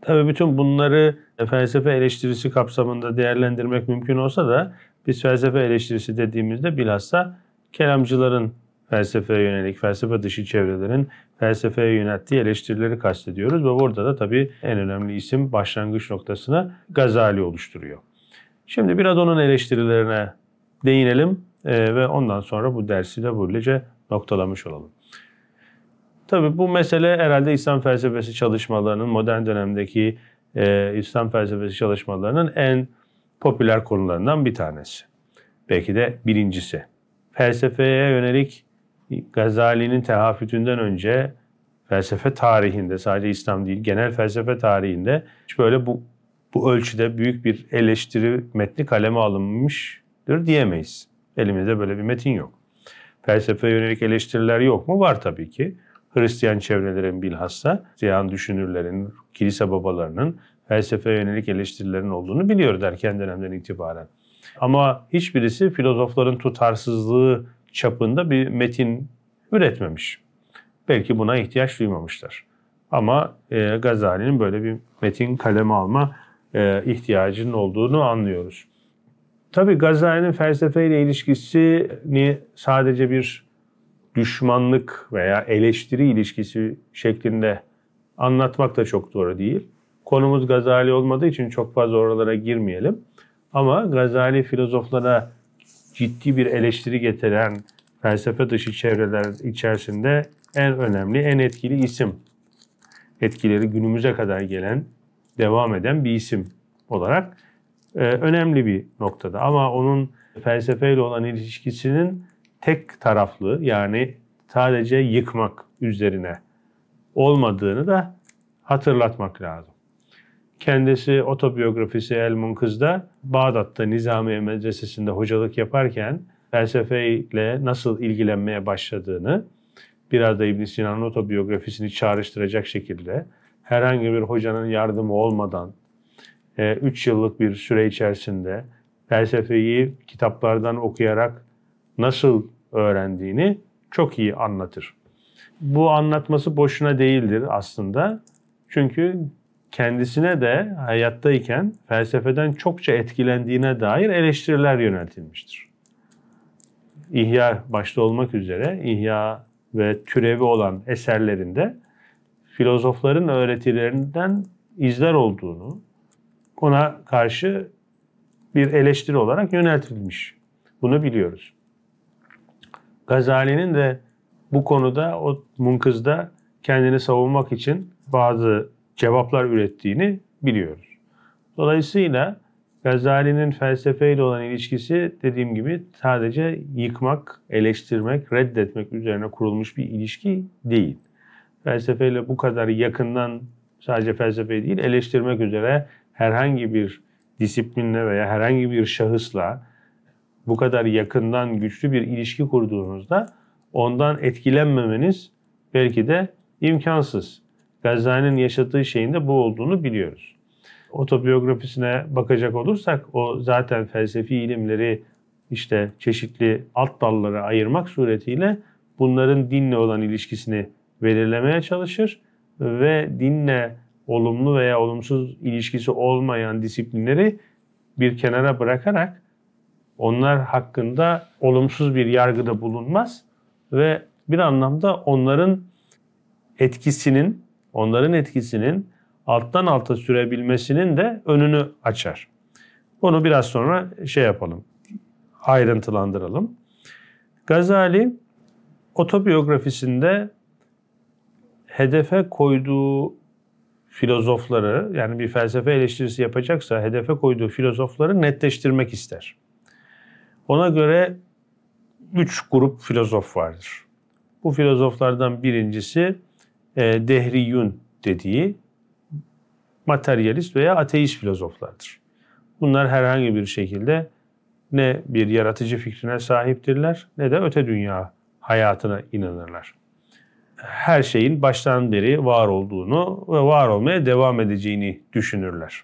Tabii bütün bunları e, felsefe eleştirisi kapsamında değerlendirmek mümkün olsa da biz felsefe eleştirisi dediğimizde bilhassa kelamcıların felsefeye yönelik, felsefe dışı çevrelerin felsefeye yönettiği eleştirileri kastediyoruz ve burada da tabii en önemli isim başlangıç noktasına Gazali oluşturuyor. Şimdi biraz onun eleştirilerine değinelim e, ve ondan sonra bu dersi de böylece noktalamış olalım. Tabii bu mesele herhalde İslam felsefesi çalışmalarının modern dönemdeki e, İslam felsefesi çalışmalarının en popüler konularından bir tanesi. Belki de birincisi. Felsefeye yönelik Gazali'nin tehafütünden önce felsefe tarihinde sadece İslam değil genel felsefe tarihinde hiç böyle bu bu ölçüde büyük bir eleştiri metni kaleme alınmıştır diyemeyiz. Elimizde böyle bir metin yok. Felsefe yönelik eleştiriler yok mu? Var tabii ki. Hristiyan çevrelerin bilhassa, Hristiyan düşünürlerin, kilise babalarının felsefe yönelik eleştirilerin olduğunu biliyor derken dönemden itibaren. Ama hiçbirisi filozofların tutarsızlığı çapında bir metin üretmemiş. Belki buna ihtiyaç duymamışlar. Ama e, Gazali'nin böyle bir metin kaleme alma e, ihtiyacının olduğunu anlıyoruz. Tabi Gazali'nin felsefeyle ilişkisini sadece bir düşmanlık veya eleştiri ilişkisi şeklinde anlatmak da çok doğru değil. Konumuz Gazali olmadığı için çok fazla oralara girmeyelim. Ama Gazali filozoflara ciddi bir eleştiri getiren felsefe dışı çevreler içerisinde en önemli, en etkili isim. Etkileri günümüze kadar gelen, devam eden bir isim olarak e, önemli bir noktada. Ama onun felsefeyle olan ilişkisinin tek taraflı yani sadece yıkmak üzerine olmadığını da hatırlatmak lazım. Kendisi otobiyografisi El Munkız'da Bağdat'ta Nizamiye Medresesi'nde hocalık yaparken felsefeyle nasıl ilgilenmeye başladığını biraz da İbn Sina'nın otobiyografisini çağrıştıracak şekilde herhangi bir hocanın yardımı olmadan 3 e, yıllık bir süre içerisinde felsefeyi kitaplardan okuyarak nasıl öğrendiğini çok iyi anlatır. Bu anlatması boşuna değildir aslında. Çünkü kendisine de hayattayken felsefeden çokça etkilendiğine dair eleştiriler yöneltilmiştir. İhya başta olmak üzere İhya ve türevi olan eserlerinde filozofların öğretilerinden izler olduğunu ona karşı bir eleştiri olarak yöneltilmiş. Bunu biliyoruz. Gazali'nin de bu konuda o Munkız'da kendini savunmak için bazı cevaplar ürettiğini biliyoruz. Dolayısıyla Gazali'nin felsefeyle olan ilişkisi dediğim gibi sadece yıkmak, eleştirmek, reddetmek üzerine kurulmuş bir ilişki değil. Felsefeyle bu kadar yakından sadece felsefe değil eleştirmek üzere herhangi bir disiplinle veya herhangi bir şahısla bu kadar yakından güçlü bir ilişki kurduğunuzda ondan etkilenmemeniz belki de imkansız. Gazze'nin yaşadığı şeyin de bu olduğunu biliyoruz. Otobiyografisine bakacak olursak o zaten felsefi ilimleri işte çeşitli alt dallara ayırmak suretiyle bunların dinle olan ilişkisini belirlemeye çalışır ve dinle olumlu veya olumsuz ilişkisi olmayan disiplinleri bir kenara bırakarak onlar hakkında olumsuz bir yargıda bulunmaz ve bir anlamda onların etkisinin onların etkisinin alttan alta sürebilmesinin de önünü açar. Bunu biraz sonra şey yapalım, ayrıntılandıralım. Gazali otobiyografisinde hedefe koyduğu filozofları, yani bir felsefe eleştirisi yapacaksa hedefe koyduğu filozofları netleştirmek ister. Ona göre üç grup filozof vardır. Bu filozoflardan birincisi e, dehriyun dediği materyalist veya ateist filozoflardır. Bunlar herhangi bir şekilde ne bir yaratıcı fikrine sahiptirler ne de öte dünya hayatına inanırlar. Her şeyin baştan beri var olduğunu ve var olmaya devam edeceğini düşünürler.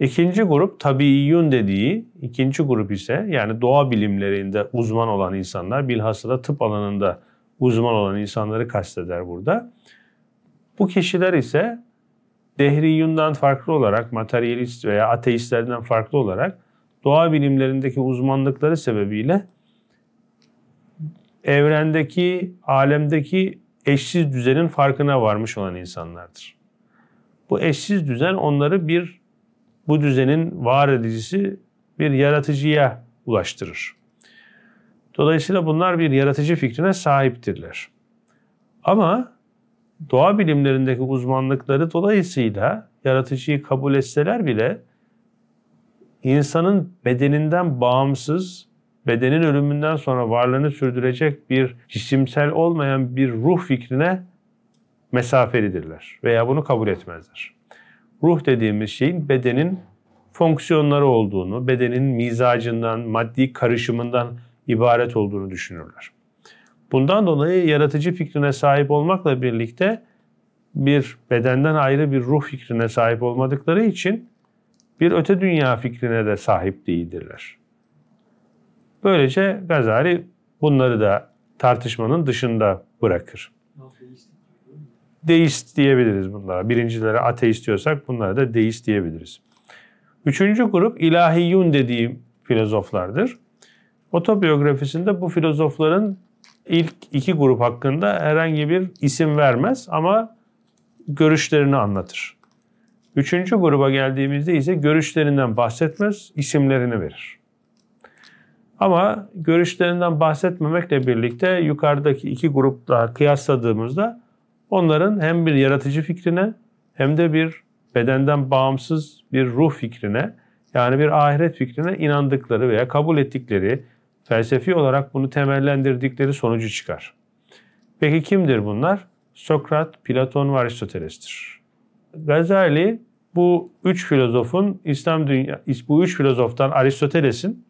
İkinci grup tabiiyyun dediği, ikinci grup ise yani doğa bilimlerinde uzman olan insanlar bilhassa da tıp alanında uzman olan insanları kasteder burada. Bu kişiler ise Dehriyun'dan farklı olarak, materyalist veya ateistlerden farklı olarak doğa bilimlerindeki uzmanlıkları sebebiyle evrendeki, alemdeki eşsiz düzenin farkına varmış olan insanlardır. Bu eşsiz düzen onları bir bu düzenin var edicisi bir yaratıcıya ulaştırır. Dolayısıyla bunlar bir yaratıcı fikrine sahiptirler. Ama doğa bilimlerindeki uzmanlıkları dolayısıyla yaratıcıyı kabul etseler bile insanın bedeninden bağımsız, bedenin ölümünden sonra varlığını sürdürecek bir cisimsel olmayan bir ruh fikrine mesafelidirler veya bunu kabul etmezler. Ruh dediğimiz şeyin bedenin fonksiyonları olduğunu, bedenin mizacından, maddi karışımından ibaret olduğunu düşünürler. Bundan dolayı yaratıcı fikrine sahip olmakla birlikte bir bedenden ayrı bir ruh fikrine sahip olmadıkları için bir öte dünya fikrine de sahip değildirler. Böylece Gazali bunları da tartışmanın dışında bırakır. Deist diyebiliriz bunlara. Birincilere ateist diyorsak bunlara da deist diyebiliriz. Üçüncü grup ilahiyun dediğim filozoflardır. Otobiyografisinde bu filozofların ilk iki grup hakkında herhangi bir isim vermez ama görüşlerini anlatır. Üçüncü gruba geldiğimizde ise görüşlerinden bahsetmez, isimlerini verir. Ama görüşlerinden bahsetmemekle birlikte yukarıdaki iki grupla kıyasladığımızda onların hem bir yaratıcı fikrine hem de bir bedenden bağımsız bir ruh fikrine yani bir ahiret fikrine inandıkları veya kabul ettikleri felsefi olarak bunu temellendirdikleri sonucu çıkar. Peki kimdir bunlar? Sokrat, Platon ve Aristoteles'tir. Gazali bu üç filozofun İslam dünya bu üç filozoftan Aristoteles'in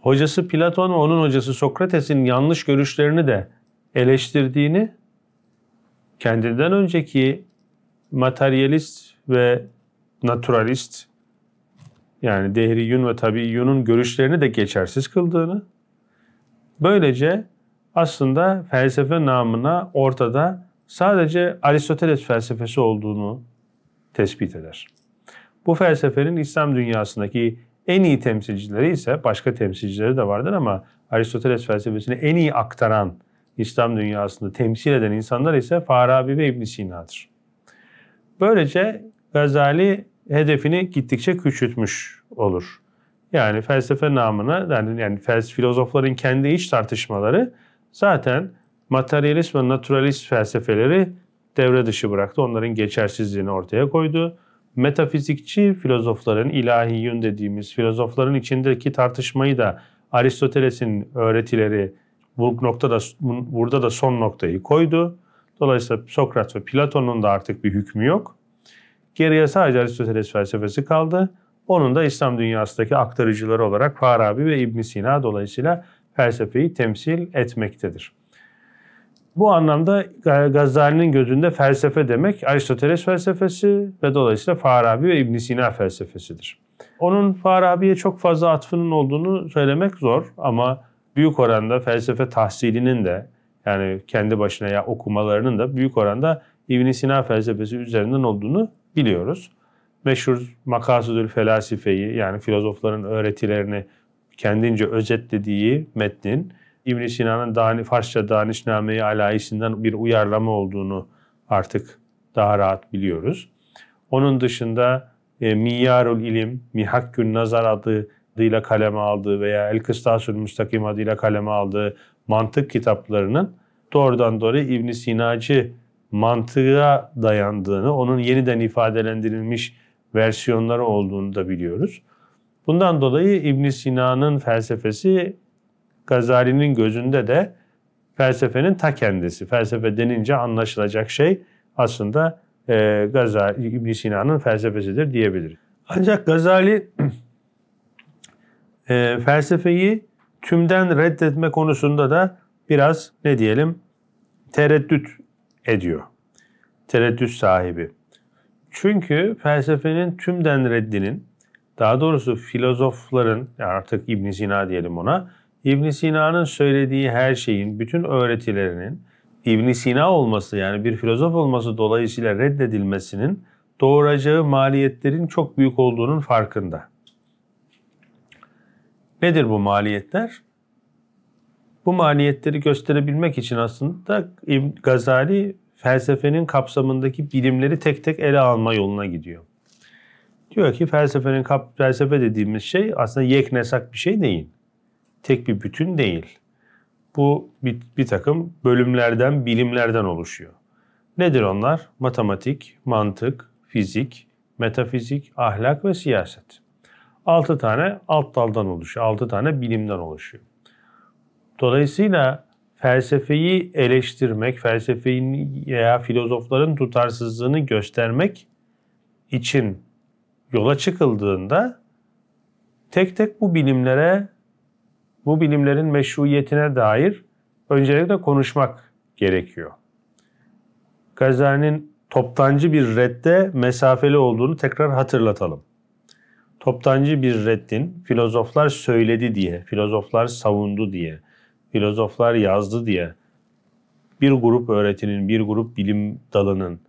hocası Platon ve onun hocası Sokrates'in yanlış görüşlerini de eleştirdiğini kendinden önceki materyalist ve naturalist yani dehriyun ve tabiiyunun görüşlerini de geçersiz kıldığını Böylece aslında felsefe namına ortada sadece Aristoteles felsefesi olduğunu tespit eder. Bu felsefenin İslam dünyasındaki en iyi temsilcileri ise başka temsilcileri de vardır ama Aristoteles felsefesini en iyi aktaran İslam dünyasında temsil eden insanlar ise Farabi ve İbn Sina'dır. Böylece Gazali hedefini gittikçe küçültmüş olur. Yani felsefe namına yani, yani filozofların kendi iç tartışmaları zaten materyalist ve naturalist felsefeleri devre dışı bıraktı. Onların geçersizliğini ortaya koydu. Metafizikçi filozofların, ilahiyün dediğimiz filozofların içindeki tartışmayı da Aristoteles'in öğretileri bu noktada burada da son noktayı koydu. Dolayısıyla Sokrat ve Platon'un da artık bir hükmü yok. Geriye sadece Aristoteles felsefesi kaldı. Onun da İslam dünyasındaki aktarıcıları olarak Farabi ve İbn Sina dolayısıyla felsefeyi temsil etmektedir. Bu anlamda Gazali'nin gözünde felsefe demek Aristoteles felsefesi ve dolayısıyla Farabi ve İbn Sina felsefesidir. Onun Farabi'ye çok fazla atfının olduğunu söylemek zor ama büyük oranda felsefe tahsilinin de yani kendi başına ya okumalarının da büyük oranda İbn Sina felsefesi üzerinden olduğunu biliyoruz meşhur makasudül felasifeyi yani filozofların öğretilerini kendince özetlediği metnin İbn Sina'nın Dani, Farsça Danişname-i Alaisi'nden bir uyarlama olduğunu artık daha rahat biliyoruz. Onun dışında e, Miyarul İlim, Mihakkün Nazar adıyla kaleme aldığı veya El Kıstasül Müstakim adıyla kaleme aldığı mantık kitaplarının doğrudan doğruya İbn Sinacı mantığa dayandığını, onun yeniden ifadelendirilmiş versiyonları olduğunu da biliyoruz. Bundan dolayı İbn Sina'nın felsefesi Gazali'nin gözünde de felsefenin ta kendisi. Felsefe denince anlaşılacak şey aslında e, Gazali, İbn Sina'nın felsefesidir diyebiliriz. Ancak Gazali e, felsefeyi tümden reddetme konusunda da biraz ne diyelim tereddüt ediyor. Tereddüt sahibi. Çünkü felsefenin tümden reddinin, daha doğrusu filozofların, yani artık İbn Sina diyelim ona, İbn Sina'nın söylediği her şeyin, bütün öğretilerinin İbn Sina olması yani bir filozof olması dolayısıyla reddedilmesinin doğuracağı maliyetlerin çok büyük olduğunun farkında. Nedir bu maliyetler? Bu maliyetleri gösterebilmek için aslında Gazali felsefenin kapsamındaki bilimleri tek tek ele alma yoluna gidiyor. Diyor ki felsefenin kap felsefe dediğimiz şey aslında yeknesak bir şey değil. Tek bir bütün değil. Bu bir, bir takım bölümlerden, bilimlerden oluşuyor. Nedir onlar? Matematik, mantık, fizik, metafizik, ahlak ve siyaset. Altı tane alt daldan oluşuyor. Altı tane bilimden oluşuyor. Dolayısıyla felsefeyi eleştirmek, felsefeyi veya filozofların tutarsızlığını göstermek için yola çıkıldığında tek tek bu bilimlere, bu bilimlerin meşruiyetine dair öncelikle konuşmak gerekiyor. Gazali'nin toptancı bir redde mesafeli olduğunu tekrar hatırlatalım. Toptancı bir reddin filozoflar söyledi diye, filozoflar savundu diye, filozoflar yazdı diye bir grup öğretinin, bir grup bilim dalının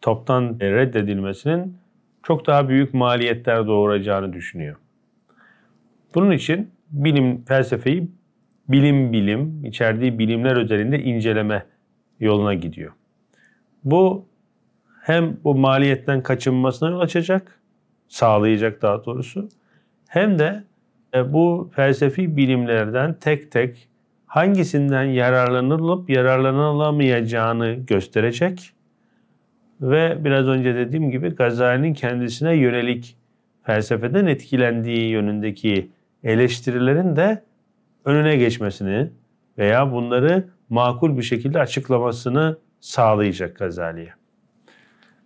toptan reddedilmesinin çok daha büyük maliyetler doğuracağını düşünüyor. Bunun için bilim felsefeyi bilim bilim, içerdiği bilimler özelinde inceleme yoluna gidiyor. Bu hem bu maliyetten kaçınmasına yol açacak, sağlayacak daha doğrusu. Hem de e, bu felsefi bilimlerden tek tek hangisinden yararlanılıp yararlanılamayacağını gösterecek ve biraz önce dediğim gibi Gazali'nin kendisine yönelik felsefeden etkilendiği yönündeki eleştirilerin de önüne geçmesini veya bunları makul bir şekilde açıklamasını sağlayacak Gazali'ye.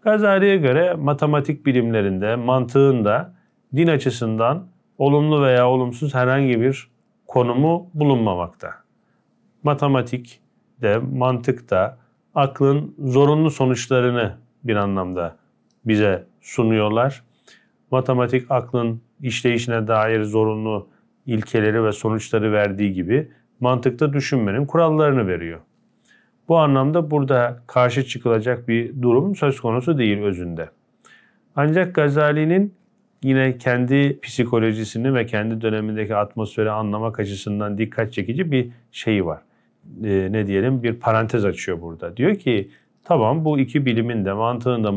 Gazali'ye göre matematik bilimlerinde, mantığında din açısından olumlu veya olumsuz herhangi bir konumu bulunmamakta. Matematik de mantık da aklın zorunlu sonuçlarını bir anlamda bize sunuyorlar. Matematik aklın işleyişine dair zorunlu ilkeleri ve sonuçları verdiği gibi mantıkta düşünmenin kurallarını veriyor. Bu anlamda burada karşı çıkılacak bir durum söz konusu değil özünde. Ancak Gazali'nin yine kendi psikolojisini ve kendi dönemindeki atmosferi anlamak açısından dikkat çekici bir şeyi var e, ne diyelim bir parantez açıyor burada. Diyor ki tamam bu iki bilimin de mantığında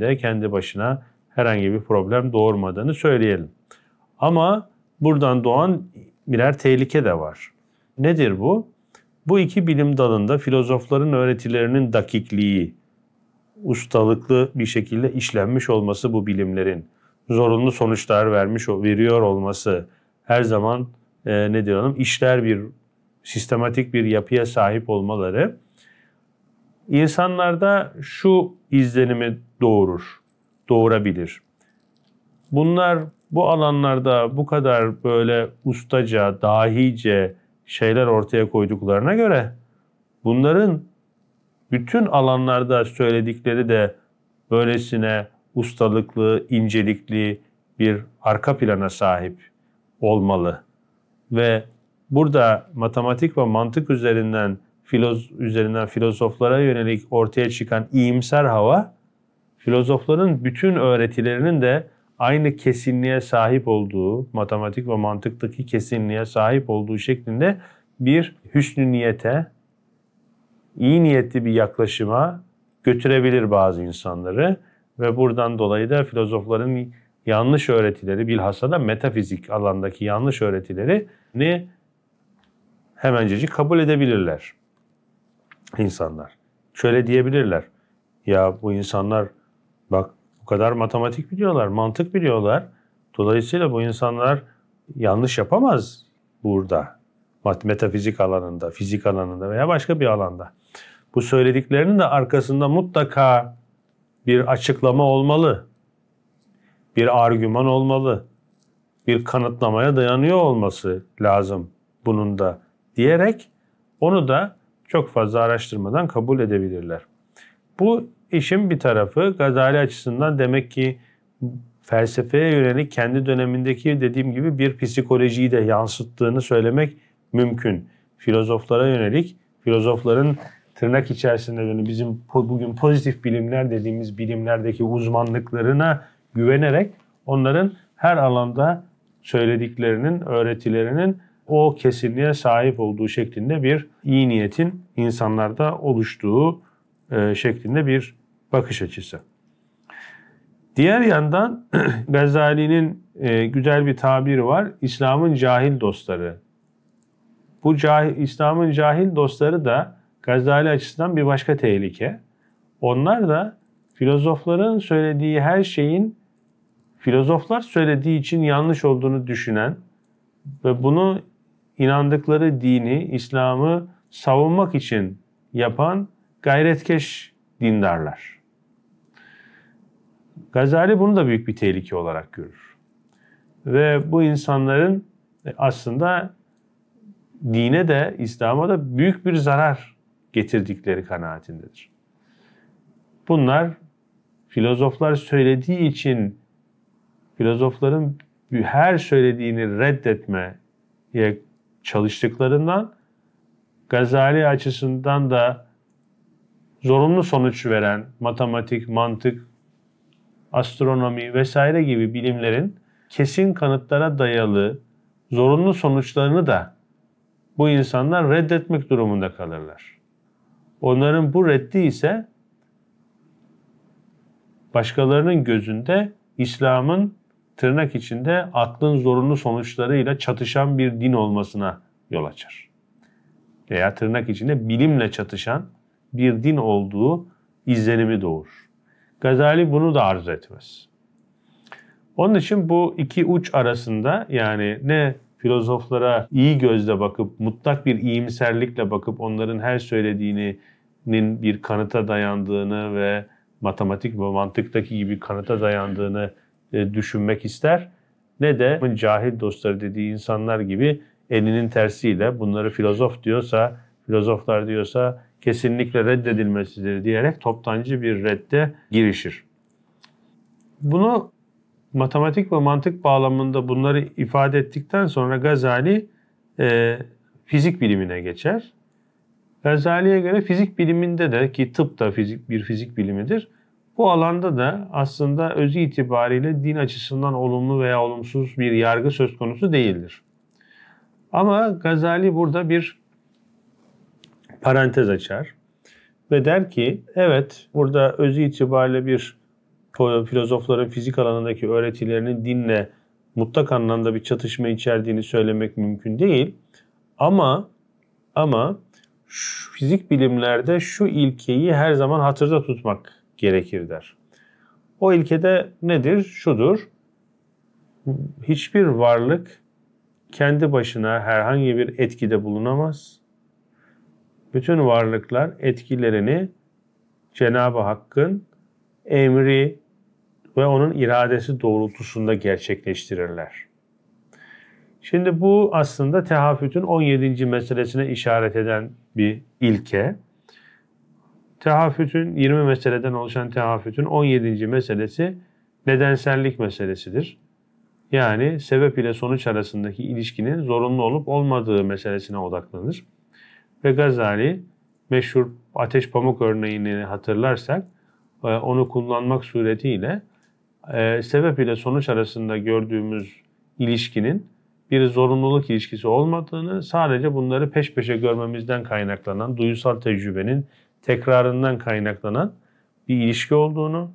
de kendi başına herhangi bir problem doğurmadığını söyleyelim. Ama buradan doğan birer tehlike de var. Nedir bu? Bu iki bilim dalında filozofların öğretilerinin dakikliği, ustalıklı bir şekilde işlenmiş olması bu bilimlerin, zorunlu sonuçlar vermiş veriyor olması her zaman e, ne diyelim işler bir sistematik bir yapıya sahip olmaları insanlarda şu izlenimi doğurur, doğurabilir. Bunlar bu alanlarda bu kadar böyle ustaca, dahice şeyler ortaya koyduklarına göre bunların bütün alanlarda söyledikleri de böylesine ustalıklı, incelikli bir arka plana sahip olmalı ve burada matematik ve mantık üzerinden filoz üzerinden filozoflara yönelik ortaya çıkan iyimser hava filozofların bütün öğretilerinin de aynı kesinliğe sahip olduğu, matematik ve mantıktaki kesinliğe sahip olduğu şeklinde bir hüsnü niyete, iyi niyetli bir yaklaşıma götürebilir bazı insanları ve buradan dolayı da filozofların yanlış öğretileri bilhassa da metafizik alandaki yanlış öğretileri ne hemencecik kabul edebilirler insanlar. Şöyle diyebilirler. Ya bu insanlar bak bu kadar matematik biliyorlar, mantık biliyorlar. Dolayısıyla bu insanlar yanlış yapamaz burada. Metafizik alanında, fizik alanında veya başka bir alanda. Bu söylediklerinin de arkasında mutlaka bir açıklama olmalı. Bir argüman olmalı. Bir kanıtlamaya dayanıyor olması lazım bunun da diyerek onu da çok fazla araştırmadan kabul edebilirler. Bu işin bir tarafı Gazali açısından demek ki felsefeye yönelik kendi dönemindeki dediğim gibi bir psikolojiyi de yansıttığını söylemek mümkün. Filozoflara yönelik filozofların tırnak içerisinde yani bizim bugün pozitif bilimler dediğimiz bilimlerdeki uzmanlıklarına güvenerek onların her alanda söylediklerinin, öğretilerinin o kesinliğe sahip olduğu şeklinde bir iyi niyetin insanlarda oluştuğu e, şeklinde bir bakış açısı. Diğer yandan Gazali'nin e, güzel bir tabiri var. İslam'ın cahil dostları. Bu cahil, İslam'ın cahil dostları da Gazali açısından bir başka tehlike. Onlar da filozofların söylediği her şeyin filozoflar söylediği için yanlış olduğunu düşünen ve bunu inandıkları dini, İslam'ı savunmak için yapan gayretkeş dindarlar. Gazali bunu da büyük bir tehlike olarak görür. Ve bu insanların e, aslında dine de İslam'a da büyük bir zarar getirdikleri kanaatindedir. Bunlar filozoflar söylediği için filozofların her söylediğini reddetmeye çalıştıklarından Gazali açısından da zorunlu sonuç veren matematik, mantık, astronomi vesaire gibi bilimlerin kesin kanıtlara dayalı zorunlu sonuçlarını da bu insanlar reddetmek durumunda kalırlar. Onların bu reddi ise başkalarının gözünde İslam'ın tırnak içinde aklın zorunlu sonuçlarıyla çatışan bir din olmasına yol açar. Veya tırnak içinde bilimle çatışan bir din olduğu izlenimi doğur. Gazali bunu da arzu etmez. Onun için bu iki uç arasında yani ne filozoflara iyi gözle bakıp mutlak bir iyimserlikle bakıp onların her söylediğinin bir kanıta dayandığını ve matematik ve mantıktaki gibi kanıta dayandığını e, düşünmek ister ne de cahil dostları dediği insanlar gibi elinin tersiyle bunları filozof diyorsa, filozoflar diyorsa kesinlikle reddedilmesidir diyerek toptancı bir redde girişir. Bunu matematik ve mantık bağlamında bunları ifade ettikten sonra Gazali e, fizik bilimine geçer. Gazali'ye göre fizik biliminde de ki tıp da fizik, bir fizik bilimidir bu alanda da aslında özü itibariyle din açısından olumlu veya olumsuz bir yargı söz konusu değildir. Ama Gazali burada bir parantez açar ve der ki evet burada özü itibariyle bir filozofların fizik alanındaki öğretilerinin dinle mutlak anlamda bir çatışma içerdiğini söylemek mümkün değil. Ama ama şu, fizik bilimlerde şu ilkeyi her zaman hatırda tutmak gerekir der. O ilkede nedir? Şudur. Hiçbir varlık kendi başına herhangi bir etkide bulunamaz. Bütün varlıklar etkilerini Cenab-ı Hakk'ın emri ve onun iradesi doğrultusunda gerçekleştirirler. Şimdi bu aslında tehafütün 17. meselesine işaret eden bir ilke. Tehafütün 20 meseleden oluşan tehafütün 17. meselesi nedensellik meselesidir. Yani sebep ile sonuç arasındaki ilişkinin zorunlu olup olmadığı meselesine odaklanır. Ve Gazali meşhur ateş pamuk örneğini hatırlarsak e, onu kullanmak suretiyle e, sebep ile sonuç arasında gördüğümüz ilişkinin bir zorunluluk ilişkisi olmadığını sadece bunları peş peşe görmemizden kaynaklanan duyusal tecrübenin tekrarından kaynaklanan bir ilişki olduğunu,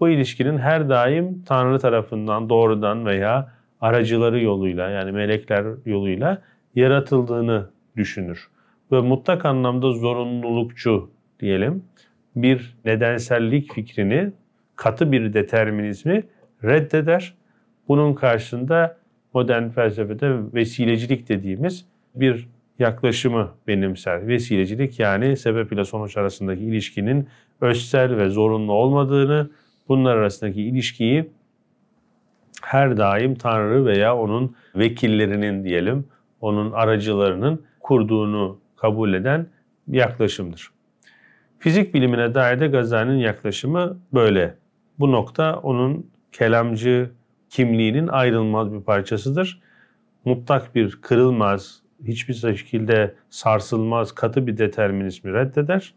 bu ilişkinin her daim Tanrı tarafından doğrudan veya aracıları yoluyla yani melekler yoluyla yaratıldığını düşünür. Ve mutlak anlamda zorunlulukçu diyelim bir nedensellik fikrini katı bir determinizmi reddeder. Bunun karşısında modern felsefede vesilecilik dediğimiz bir yaklaşımı benimser. Vesilecilik yani sebep ile sonuç arasındaki ilişkinin özsel ve zorunlu olmadığını, bunlar arasındaki ilişkiyi her daim Tanrı veya onun vekillerinin diyelim, onun aracılarının kurduğunu kabul eden yaklaşımdır. Fizik bilimine dair de Gazali'nin yaklaşımı böyle. Bu nokta onun kelamcı kimliğinin ayrılmaz bir parçasıdır. Mutlak bir kırılmaz hiçbir şekilde sarsılmaz katı bir determinizmi reddeder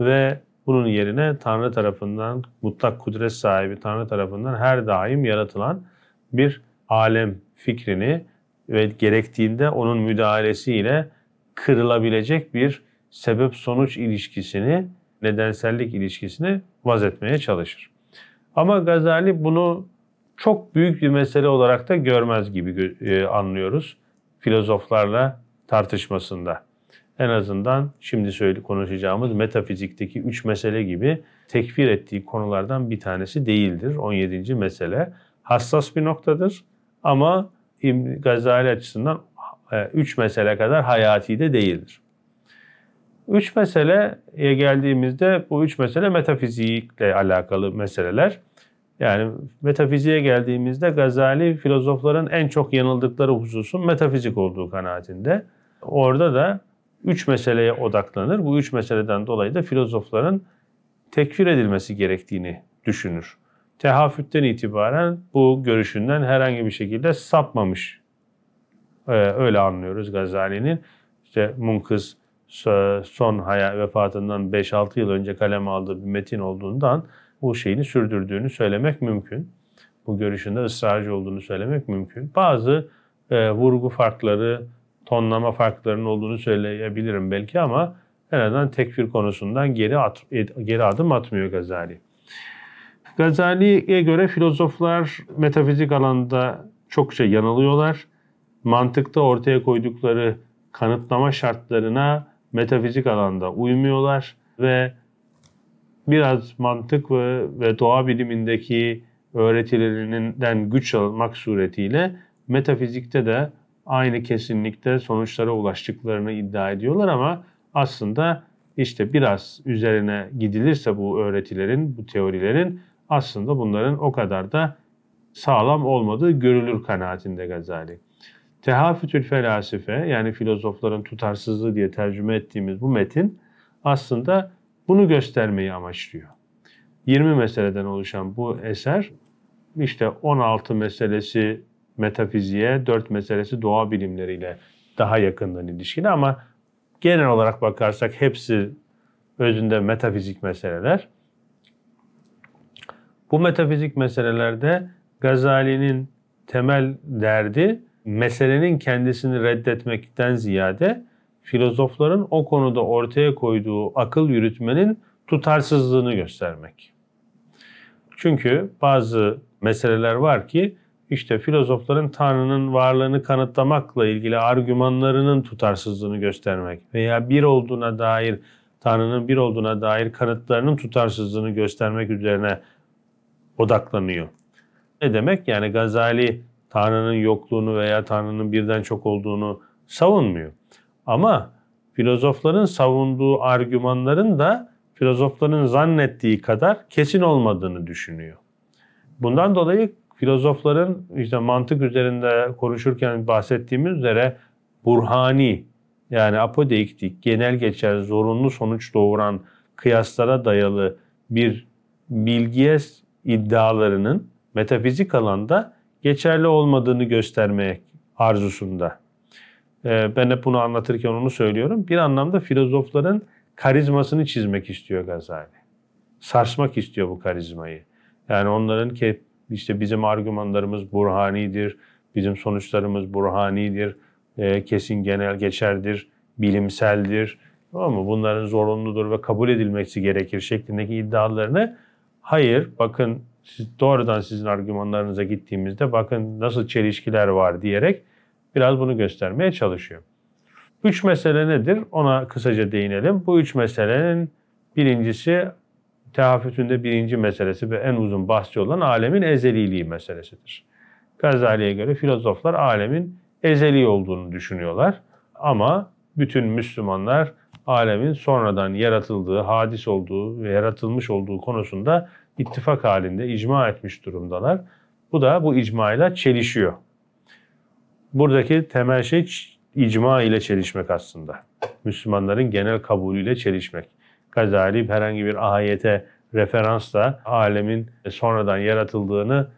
ve bunun yerine Tanrı tarafından mutlak kudret sahibi Tanrı tarafından her daim yaratılan bir alem fikrini ve gerektiğinde onun müdahalesiyle kırılabilecek bir sebep sonuç ilişkisini, nedensellik ilişkisini vaz etmeye çalışır. Ama Gazali bunu çok büyük bir mesele olarak da görmez gibi e, anlıyoruz filozoflarla tartışmasında. En azından şimdi söyle konuşacağımız metafizikteki üç mesele gibi tekfir ettiği konulardan bir tanesi değildir. 17. mesele hassas bir noktadır ama İbn Gazali açısından e, üç mesele kadar hayati de değildir. Üç meseleye geldiğimizde bu üç mesele metafizikle alakalı meseleler. Yani metafiziğe geldiğimizde Gazali filozofların en çok yanıldıkları hususun metafizik olduğu kanaatinde. Orada da üç meseleye odaklanır. Bu üç meseleden dolayı da filozofların tekfir edilmesi gerektiğini düşünür. Tehafütten itibaren bu görüşünden herhangi bir şekilde sapmamış. Ee, öyle anlıyoruz Gazali'nin. İşte Munkız e, son haya vefatından 5-6 yıl önce kaleme aldığı bir metin olduğundan bu şeyini sürdürdüğünü söylemek mümkün. Bu görüşünde ısrarcı olduğunu söylemek mümkün. Bazı e, vurgu farkları, tonlama farklarının olduğunu söyleyebilirim belki ama en azından tekfir konusundan geri, at, geri adım atmıyor Gazali. Gazali'ye göre filozoflar metafizik alanda çokça yanılıyorlar. Mantıkta ortaya koydukları kanıtlama şartlarına metafizik alanda uymuyorlar ve biraz mantık ve, ve doğa bilimindeki öğretilerinden güç almak suretiyle metafizikte de aynı kesinlikte sonuçlara ulaştıklarını iddia ediyorlar ama aslında işte biraz üzerine gidilirse bu öğretilerin, bu teorilerin aslında bunların o kadar da sağlam olmadığı görülür kanaatinde Gazali. Tehafütül felasife yani filozofların tutarsızlığı diye tercüme ettiğimiz bu metin aslında bunu göstermeyi amaçlıyor. 20 meseleden oluşan bu eser işte 16 meselesi metafiziğe, 4 meselesi doğa bilimleriyle daha yakından ilişkili ama genel olarak bakarsak hepsi özünde metafizik meseleler. Bu metafizik meselelerde Gazali'nin temel derdi meselenin kendisini reddetmekten ziyade filozofların o konuda ortaya koyduğu akıl yürütmenin tutarsızlığını göstermek. Çünkü bazı meseleler var ki işte filozofların Tanrı'nın varlığını kanıtlamakla ilgili argümanlarının tutarsızlığını göstermek veya bir olduğuna dair Tanrı'nın bir olduğuna dair kanıtlarının tutarsızlığını göstermek üzerine odaklanıyor. Ne demek? Yani Gazali Tanrı'nın yokluğunu veya Tanrı'nın birden çok olduğunu savunmuyor. Ama filozofların savunduğu argümanların da filozofların zannettiği kadar kesin olmadığını düşünüyor. Bundan dolayı filozofların işte mantık üzerinde konuşurken bahsettiğimiz üzere burhani yani apodeiktik, genel geçer, zorunlu sonuç doğuran kıyaslara dayalı bir bilgiye iddialarının metafizik alanda geçerli olmadığını göstermek arzusunda. Ee, ben hep bunu anlatırken onu söylüyorum. Bir anlamda filozofların karizmasını çizmek istiyor Gazali. Sarsmak istiyor bu karizmayı. Yani onların ki işte bizim argümanlarımız burhanidir, bizim sonuçlarımız burhanidir, e, kesin genel geçerdir, bilimseldir. ama Bunların zorunludur ve kabul edilmesi gerekir şeklindeki iddialarını hayır bakın siz, doğrudan sizin argümanlarınıza gittiğimizde bakın nasıl çelişkiler var diyerek biraz bunu göstermeye çalışıyor. Üç mesele nedir? Ona kısaca değinelim. Bu üç meselenin birincisi tehafütünde birinci meselesi ve en uzun bahsi olan alemin ezeliliği meselesidir. Gazali'ye göre filozoflar alemin ezeli olduğunu düşünüyorlar. Ama bütün Müslümanlar alemin sonradan yaratıldığı, hadis olduğu ve yaratılmış olduğu konusunda ittifak halinde icma etmiş durumdalar. Bu da bu icmayla çelişiyor buradaki temel şey icma ile çelişmek aslında. Müslümanların genel kabulüyle çelişmek. Gazali herhangi bir ayete referansla alemin sonradan yaratıldığını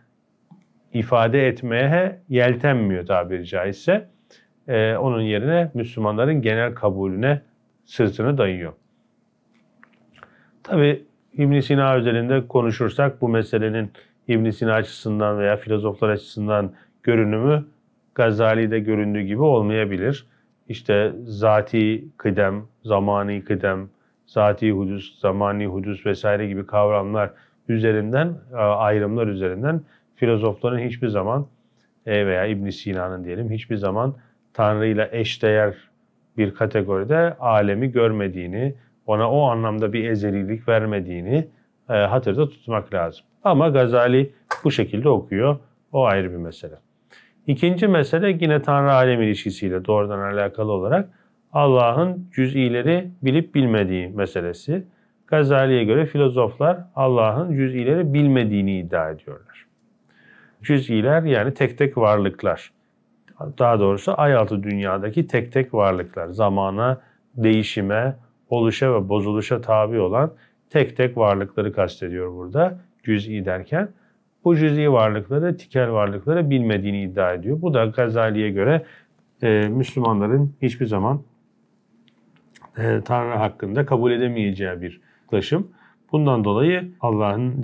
ifade etmeye yeltenmiyor tabiri caizse. Ee, onun yerine Müslümanların genel kabulüne sırtını dayıyor. Tabi ibn Sina özelinde konuşursak bu meselenin ibn Sina açısından veya filozoflar açısından görünümü Gazali'de göründüğü gibi olmayabilir. İşte zati kıdem, zamani kıdem, zati hudus, zamani hudus vesaire gibi kavramlar üzerinden, e, ayrımlar üzerinden filozofların hiçbir zaman e, veya İbn Sina'nın diyelim hiçbir zaman Tanrı ile eşdeğer bir kategoride alemi görmediğini, ona o anlamda bir ezelilik vermediğini e, hatırda tutmak lazım. Ama Gazali bu şekilde okuyor. O ayrı bir mesele. İkinci mesele yine Tanrı alem ilişkisiyle doğrudan alakalı olarak Allah'ın cüz'ileri bilip bilmediği meselesi. Gazali'ye göre filozoflar Allah'ın cüz'ileri bilmediğini iddia ediyorlar. Cüz'iler yani tek tek varlıklar. Daha doğrusu ayaltı dünyadaki tek tek varlıklar. Zamana, değişime, oluşa ve bozuluşa tabi olan tek tek varlıkları kastediyor burada cüz'i derken bu cüz'i varlıkları, tikel varlıkları bilmediğini iddia ediyor. Bu da Gazali'ye göre e, Müslümanların hiçbir zaman e, Tanrı hakkında kabul edemeyeceği bir yaklaşım. Bundan dolayı Allah'ın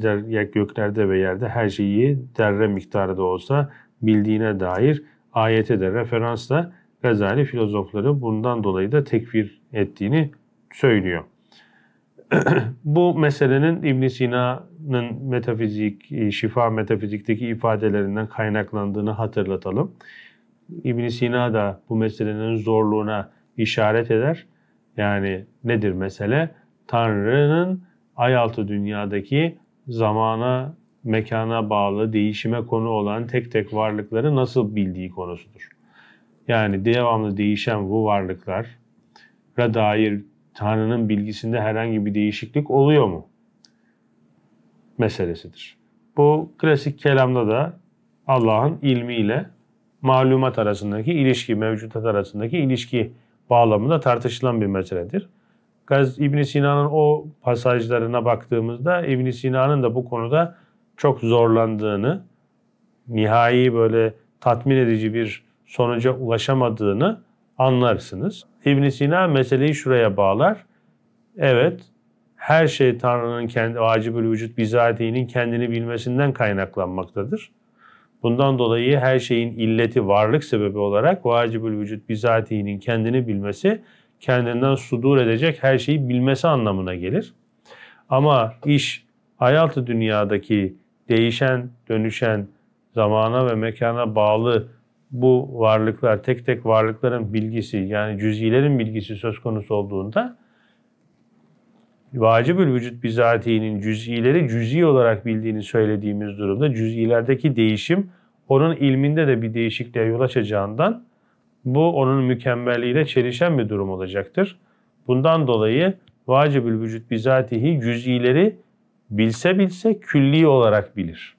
göklerde ve yerde her şeyi derre miktarı da olsa bildiğine dair ayete de referansla Gazali filozofları bundan dolayı da tekfir ettiğini söylüyor. Bu meselenin İbn Sina Tanrı'nın metafizik, e, şifa metafizikteki ifadelerinden kaynaklandığını hatırlatalım. İbn Sina da bu meselenin zorluğuna işaret eder. Yani nedir mesele? Tanrı'nın ayaltı dünyadaki zamana, mekana bağlı, değişime konu olan tek tek varlıkları nasıl bildiği konusudur. Yani devamlı değişen bu varlıklara dair Tanrı'nın bilgisinde herhangi bir değişiklik oluyor mu? meselesidir. Bu klasik kelamda da Allah'ın ilmiyle malumat arasındaki ilişki, mevcutat arasındaki ilişki bağlamında tartışılan bir meseledir. Gaz ibn Sina'nın o pasajlarına baktığımızda İbn Sina'nın da bu konuda çok zorlandığını, nihai böyle tatmin edici bir sonuca ulaşamadığını anlarsınız. İbn Sina meseleyi şuraya bağlar. Evet, her şey Tanrı'nın kendi acibül vücut bizatiğinin kendini bilmesinden kaynaklanmaktadır. Bundan dolayı her şeyin illeti varlık sebebi olarak vacibül vücut bizatiğinin kendini bilmesi kendinden sudur edecek her şeyi bilmesi anlamına gelir. Ama iş hayatı dünyadaki değişen, dönüşen, zamana ve mekana bağlı bu varlıklar, tek tek varlıkların bilgisi yani cüz'ilerin bilgisi söz konusu olduğunda vacibül vücut bizatiğinin cüz'ileri cüz'i olarak bildiğini söylediğimiz durumda cüz'ilerdeki değişim onun ilminde de bir değişikliğe yol açacağından bu onun mükemmelliğiyle çelişen bir durum olacaktır. Bundan dolayı vacibül vücut bizatihi cüz'ileri bilse bilse külli olarak bilir.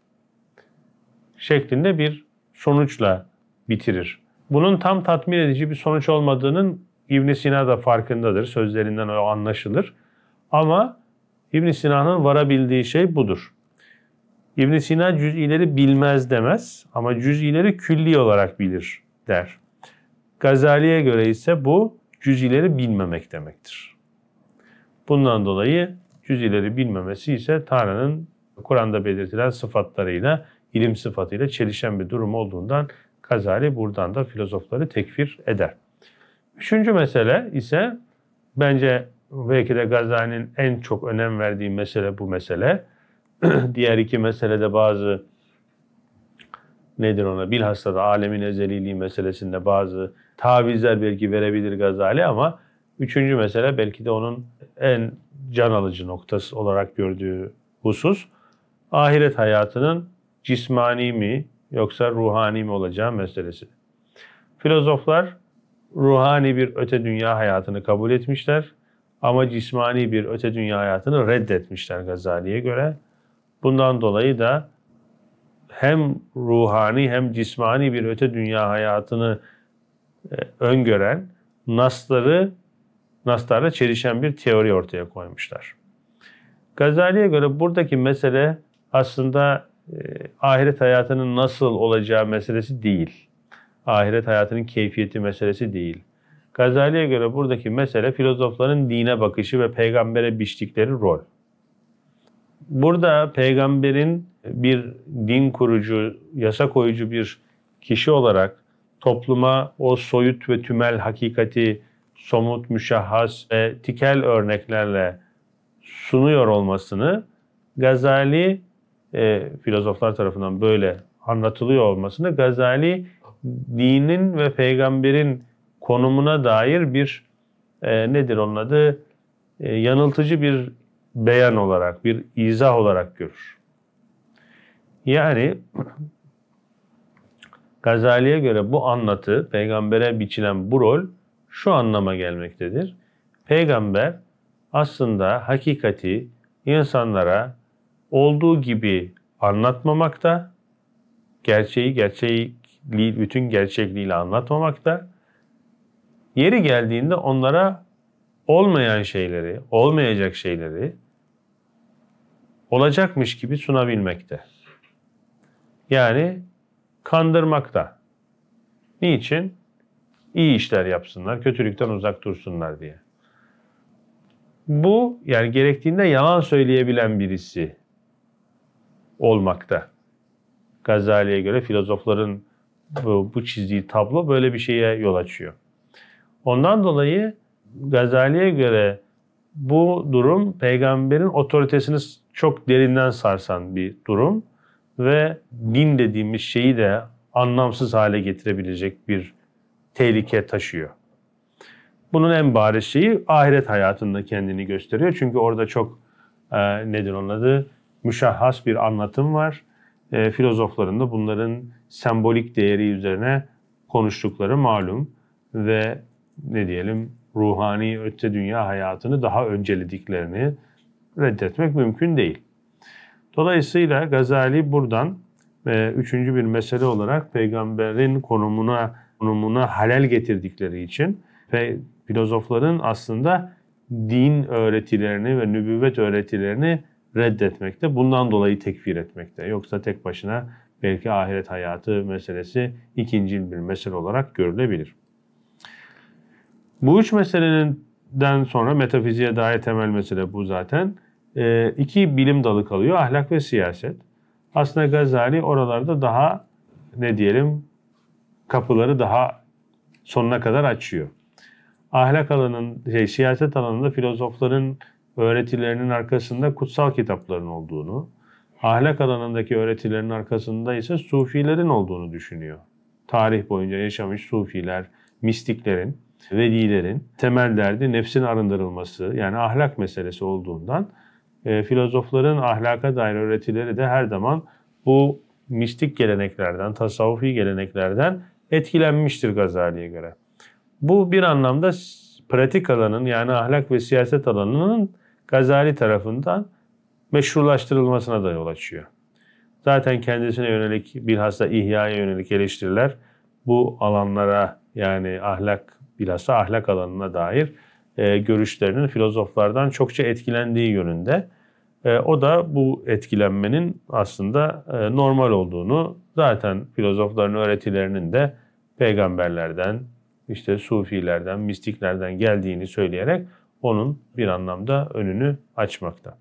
Şeklinde bir sonuçla bitirir. Bunun tam tatmin edici bir sonuç olmadığının İbn Sina da farkındadır. Sözlerinden o anlaşılır. Ama İbn Sina'nın varabildiği şey budur. İbn Sina cüz'ileri bilmez demez ama cüz'ileri külli olarak bilir der. Gazali'ye göre ise bu cüz'ileri bilmemek demektir. Bundan dolayı cüz'ileri bilmemesi ise Tanrı'nın Kur'an'da belirtilen sıfatlarıyla, ilim sıfatıyla çelişen bir durum olduğundan Gazali buradan da filozofları tekfir eder. Üçüncü mesele ise bence belki de Gazali'nin en çok önem verdiği mesele bu mesele. Diğer iki meselede bazı nedir ona bilhassa da alemin ezeliliği meselesinde bazı tavizler belki verebilir Gazali ama üçüncü mesele belki de onun en can alıcı noktası olarak gördüğü husus ahiret hayatının cismani mi yoksa ruhani mi olacağı meselesi. Filozoflar ruhani bir öte dünya hayatını kabul etmişler ama cismani bir öte dünya hayatını reddetmişler Gazali'ye göre. Bundan dolayı da hem ruhani hem cismani bir öte dünya hayatını e, öngören nasları naslarla çelişen bir teori ortaya koymuşlar. Gazali'ye göre buradaki mesele aslında e, ahiret hayatının nasıl olacağı meselesi değil. Ahiret hayatının keyfiyeti meselesi değil. Gazali'ye göre buradaki mesele filozofların dine bakışı ve peygambere biçtikleri rol. Burada peygamberin bir din kurucu, yasa koyucu bir kişi olarak topluma o soyut ve tümel hakikati somut, müşahhas ve tikel örneklerle sunuyor olmasını Gazali e, filozoflar tarafından böyle anlatılıyor olmasını Gazali dinin ve peygamberin konumuna dair bir e, nedir onun adı e, yanıltıcı bir beyan olarak, bir izah olarak görür. Yani Gazali'ye göre bu anlatı, peygambere biçilen bu rol şu anlama gelmektedir. Peygamber aslında hakikati insanlara olduğu gibi anlatmamakta, gerçeği gerçeği bütün gerçekliğiyle anlatmamakta Yeri geldiğinde onlara olmayan şeyleri, olmayacak şeyleri olacakmış gibi sunabilmekte. Yani kandırmakta. Niçin? İyi işler yapsınlar, kötülükten uzak dursunlar diye. Bu yani gerektiğinde yalan söyleyebilen birisi olmakta. Gazali'ye göre filozofların bu, bu çizdiği tablo böyle bir şeye yol açıyor. Ondan dolayı Gazali'ye göre bu durum peygamberin otoritesini çok derinden sarsan bir durum ve din dediğimiz şeyi de anlamsız hale getirebilecek bir tehlike taşıyor. Bunun en bariz şeyi ahiret hayatında kendini gösteriyor. Çünkü orada çok e, nedir onun adı? Müşahhas bir anlatım var. E, filozofların da bunların sembolik değeri üzerine konuştukları malum ve ne diyelim ruhani öte dünya hayatını daha öncelediklerini reddetmek mümkün değil. Dolayısıyla Gazali buradan e, üçüncü bir mesele olarak peygamberin konumuna konumuna halel getirdikleri için ve filozofların aslında din öğretilerini ve nübüvvet öğretilerini reddetmekte. Bundan dolayı tekfir etmekte. Yoksa tek başına belki ahiret hayatı meselesi ikinci bir mesele olarak görülebilir. Bu üç meseleden sonra metafiziğe dair temel mesele bu zaten. E, iki bilim dalı kalıyor. Ahlak ve siyaset. Aslında Gazali oralarda daha ne diyelim kapıları daha sonuna kadar açıyor. Ahlak alanın, şey, siyaset alanında filozofların öğretilerinin arkasında kutsal kitapların olduğunu, ahlak alanındaki öğretilerin arkasında ise sufilerin olduğunu düşünüyor. Tarih boyunca yaşamış sufiler, mistiklerin velilerin temel derdi nefsin arındırılması yani ahlak meselesi olduğundan e, filozofların ahlaka dair öğretileri de her zaman bu mistik geleneklerden, tasavvufi geleneklerden etkilenmiştir Gazali'ye göre. Bu bir anlamda pratik alanın yani ahlak ve siyaset alanının Gazali tarafından meşrulaştırılmasına da yol açıyor. Zaten kendisine yönelik bilhassa ihyaya yönelik eleştiriler bu alanlara yani ahlak bilhassa ahlak alanına dair e, görüşlerinin filozoflardan çokça etkilendiği yönünde. E, o da bu etkilenmenin aslında e, normal olduğunu zaten filozofların öğretilerinin de peygamberlerden, işte sufilerden, mistiklerden geldiğini söyleyerek onun bir anlamda önünü açmakta.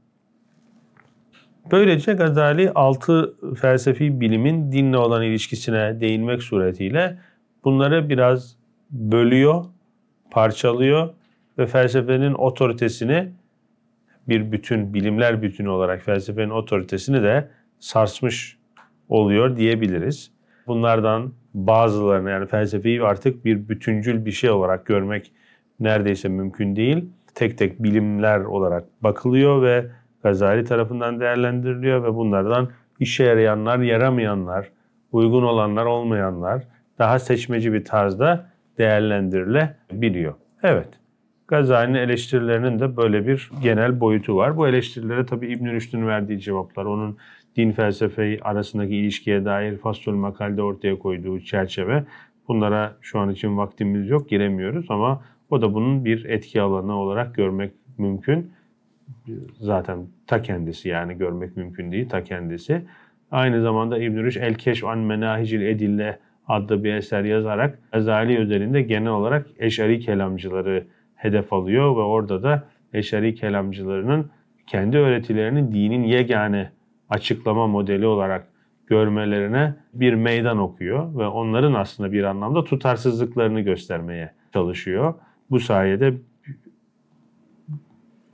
Böylece Gazali 6 felsefi bilimin dinle olan ilişkisine değinmek suretiyle bunları biraz bölüyor, parçalıyor ve felsefenin otoritesini bir bütün, bilimler bütünü olarak felsefenin otoritesini de sarsmış oluyor diyebiliriz. Bunlardan bazılarını yani felsefeyi artık bir bütüncül bir şey olarak görmek neredeyse mümkün değil. Tek tek bilimler olarak bakılıyor ve Gazali tarafından değerlendiriliyor ve bunlardan işe yarayanlar, yaramayanlar, uygun olanlar, olmayanlar daha seçmeci bir tarzda değerlendirilebiliyor. Evet. Gazali'nin eleştirilerinin de böyle bir genel boyutu var. Bu eleştirilere tabi İbn Rüşd'ün verdiği cevaplar, onun din felsefeyi arasındaki ilişkiye dair Fasül makalede ortaya koyduğu çerçeve. Bunlara şu an için vaktimiz yok, giremiyoruz ama o da bunun bir etki alanı olarak görmek mümkün. Zaten ta kendisi yani görmek mümkün değil, ta kendisi. Aynı zamanda İbn Rüşd El Keşf an Menahicil Edille adlı bir eser yazarak Gazali özelinde genel olarak eşari kelamcıları hedef alıyor ve orada da eşari kelamcılarının kendi öğretilerini dinin yegane açıklama modeli olarak görmelerine bir meydan okuyor ve onların aslında bir anlamda tutarsızlıklarını göstermeye çalışıyor. Bu sayede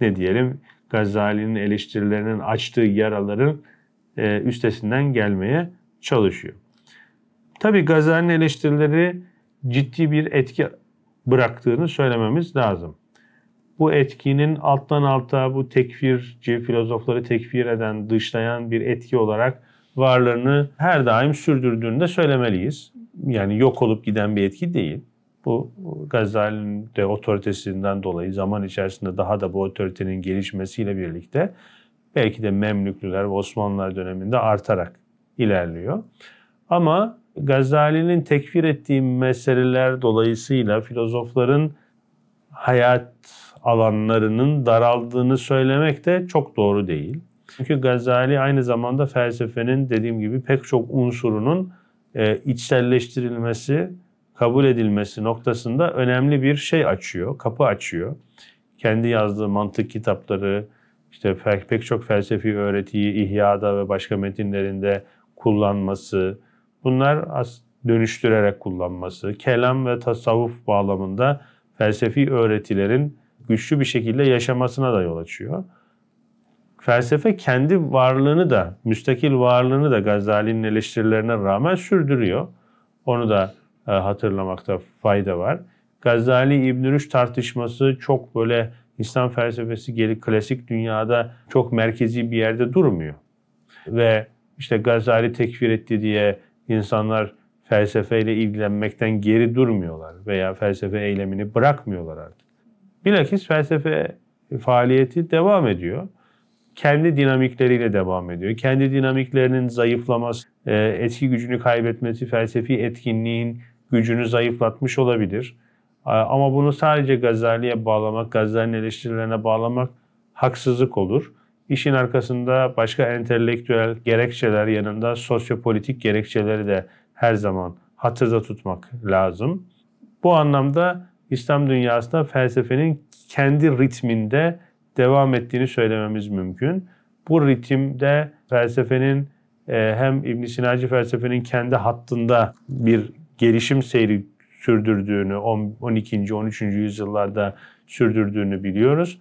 ne diyelim Gazali'nin eleştirilerinin açtığı yaraların e, üstesinden gelmeye çalışıyor. Tabi Gazali'nin eleştirileri ciddi bir etki bıraktığını söylememiz lazım. Bu etkinin alttan alta bu tekfirci filozofları tekfir eden, dışlayan bir etki olarak varlığını her daim sürdürdüğünü de söylemeliyiz. Yani yok olup giden bir etki değil. Bu Gazali'nin de otoritesinden dolayı zaman içerisinde daha da bu otoritenin gelişmesiyle birlikte belki de Memlüklüler ve Osmanlılar döneminde artarak ilerliyor. Ama Gazali'nin tekfir ettiği meseleler dolayısıyla filozofların hayat alanlarının daraldığını söylemek de çok doğru değil. Çünkü Gazali aynı zamanda felsefenin dediğim gibi pek çok unsurunun e, içselleştirilmesi, kabul edilmesi noktasında önemli bir şey açıyor, kapı açıyor. Kendi yazdığı mantık kitapları, işte pek çok felsefi öğretiyi İhya'da ve başka metinlerinde kullanması, Bunlar dönüştürerek kullanması, kelam ve tasavvuf bağlamında felsefi öğretilerin güçlü bir şekilde yaşamasına da yol açıyor. Felsefe kendi varlığını da, müstakil varlığını da Gazali'nin eleştirilerine rağmen sürdürüyor. Onu da e, hatırlamakta fayda var. Gazali İbn Rüşd tartışması çok böyle İslam felsefesi geri klasik dünyada çok merkezi bir yerde durmuyor. Ve işte Gazali tekfir etti diye insanlar felsefeyle ilgilenmekten geri durmuyorlar veya felsefe eylemini bırakmıyorlar artık. Bilakis felsefe faaliyeti devam ediyor. Kendi dinamikleriyle devam ediyor. Kendi dinamiklerinin zayıflaması, etki gücünü kaybetmesi felsefi etkinliğin gücünü zayıflatmış olabilir. Ama bunu sadece Gazali'ye bağlamak, Gazali'nin eleştirilerine bağlamak haksızlık olur. İşin arkasında başka entelektüel gerekçeler yanında sosyopolitik gerekçeleri de her zaman hatırda tutmak lazım. Bu anlamda İslam dünyasında felsefenin kendi ritminde devam ettiğini söylememiz mümkün. Bu ritimde felsefenin e, hem İbn Sinacı felsefenin kendi hattında bir gelişim seyri sürdürdüğünü, 12. 13. yüzyıllarda sürdürdüğünü biliyoruz.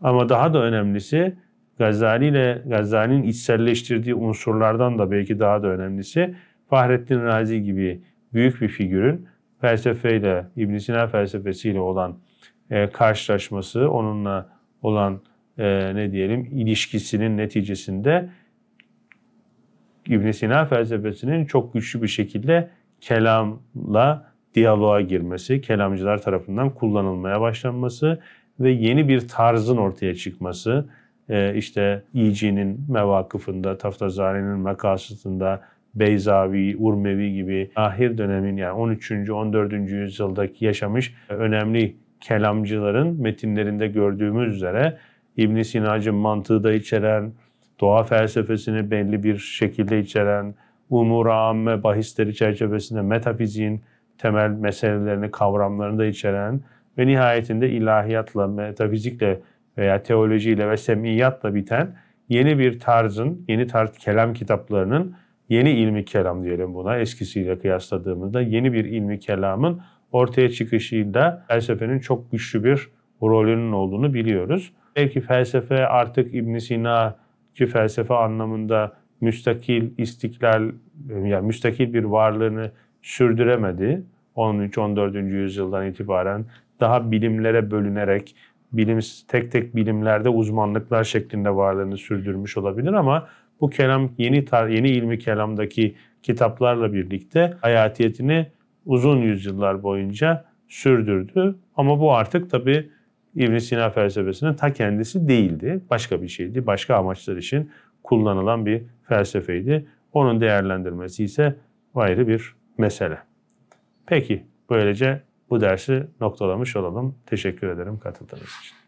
Ama daha da önemlisi Gazali ile Gazali'nin içselleştirdiği unsurlardan da belki daha da önemlisi Fahrettin Razi gibi büyük bir figürün felsefeyle, İbn Sina felsefesiyle olan e, karşılaşması, onunla olan e, ne diyelim ilişkisinin neticesinde İbn Sina felsefesinin çok güçlü bir şekilde kelamla diyaloğa girmesi, kelamcılar tarafından kullanılmaya başlanması ve yeni bir tarzın ortaya çıkması, e, işte İyici'nin e mevakıfında, Taftazare'nin makasıtında, Beyzavi, Urmevi gibi ahir dönemin yani 13. 14. yüzyıldaki yaşamış önemli kelamcıların metinlerinde gördüğümüz üzere İbn Sina'cı mantığı da içeren, doğa felsefesini belli bir şekilde içeren, umur amme bahisleri çerçevesinde metafiziğin temel meselelerini, kavramlarını da içeren ve nihayetinde ilahiyatla, metafizikle veya teolojiyle ve semiyatla biten yeni bir tarzın, yeni tarz kelam kitaplarının yeni ilmi kelam diyelim buna eskisiyle kıyasladığımızda yeni bir ilmi kelamın ortaya çıkışıyla felsefenin çok güçlü bir rolünün olduğunu biliyoruz. Belki felsefe artık İbn Sina ki felsefe anlamında müstakil, istiklal, yani müstakil bir varlığını sürdüremedi. 13-14. yüzyıldan itibaren daha bilimlere bölünerek bilim tek tek bilimlerde uzmanlıklar şeklinde varlığını sürdürmüş olabilir ama bu kelam yeni tar yeni ilmi kelamdaki kitaplarla birlikte hayatiyetini uzun yüzyıllar boyunca sürdürdü. Ama bu artık tabi İbn Sina felsefesinin ta kendisi değildi. Başka bir şeydi. Başka amaçlar için kullanılan bir felsefeydi. Onun değerlendirmesi ise ayrı bir mesele. Peki böylece bu dersi noktalamış olalım. Teşekkür ederim katıldığınız için.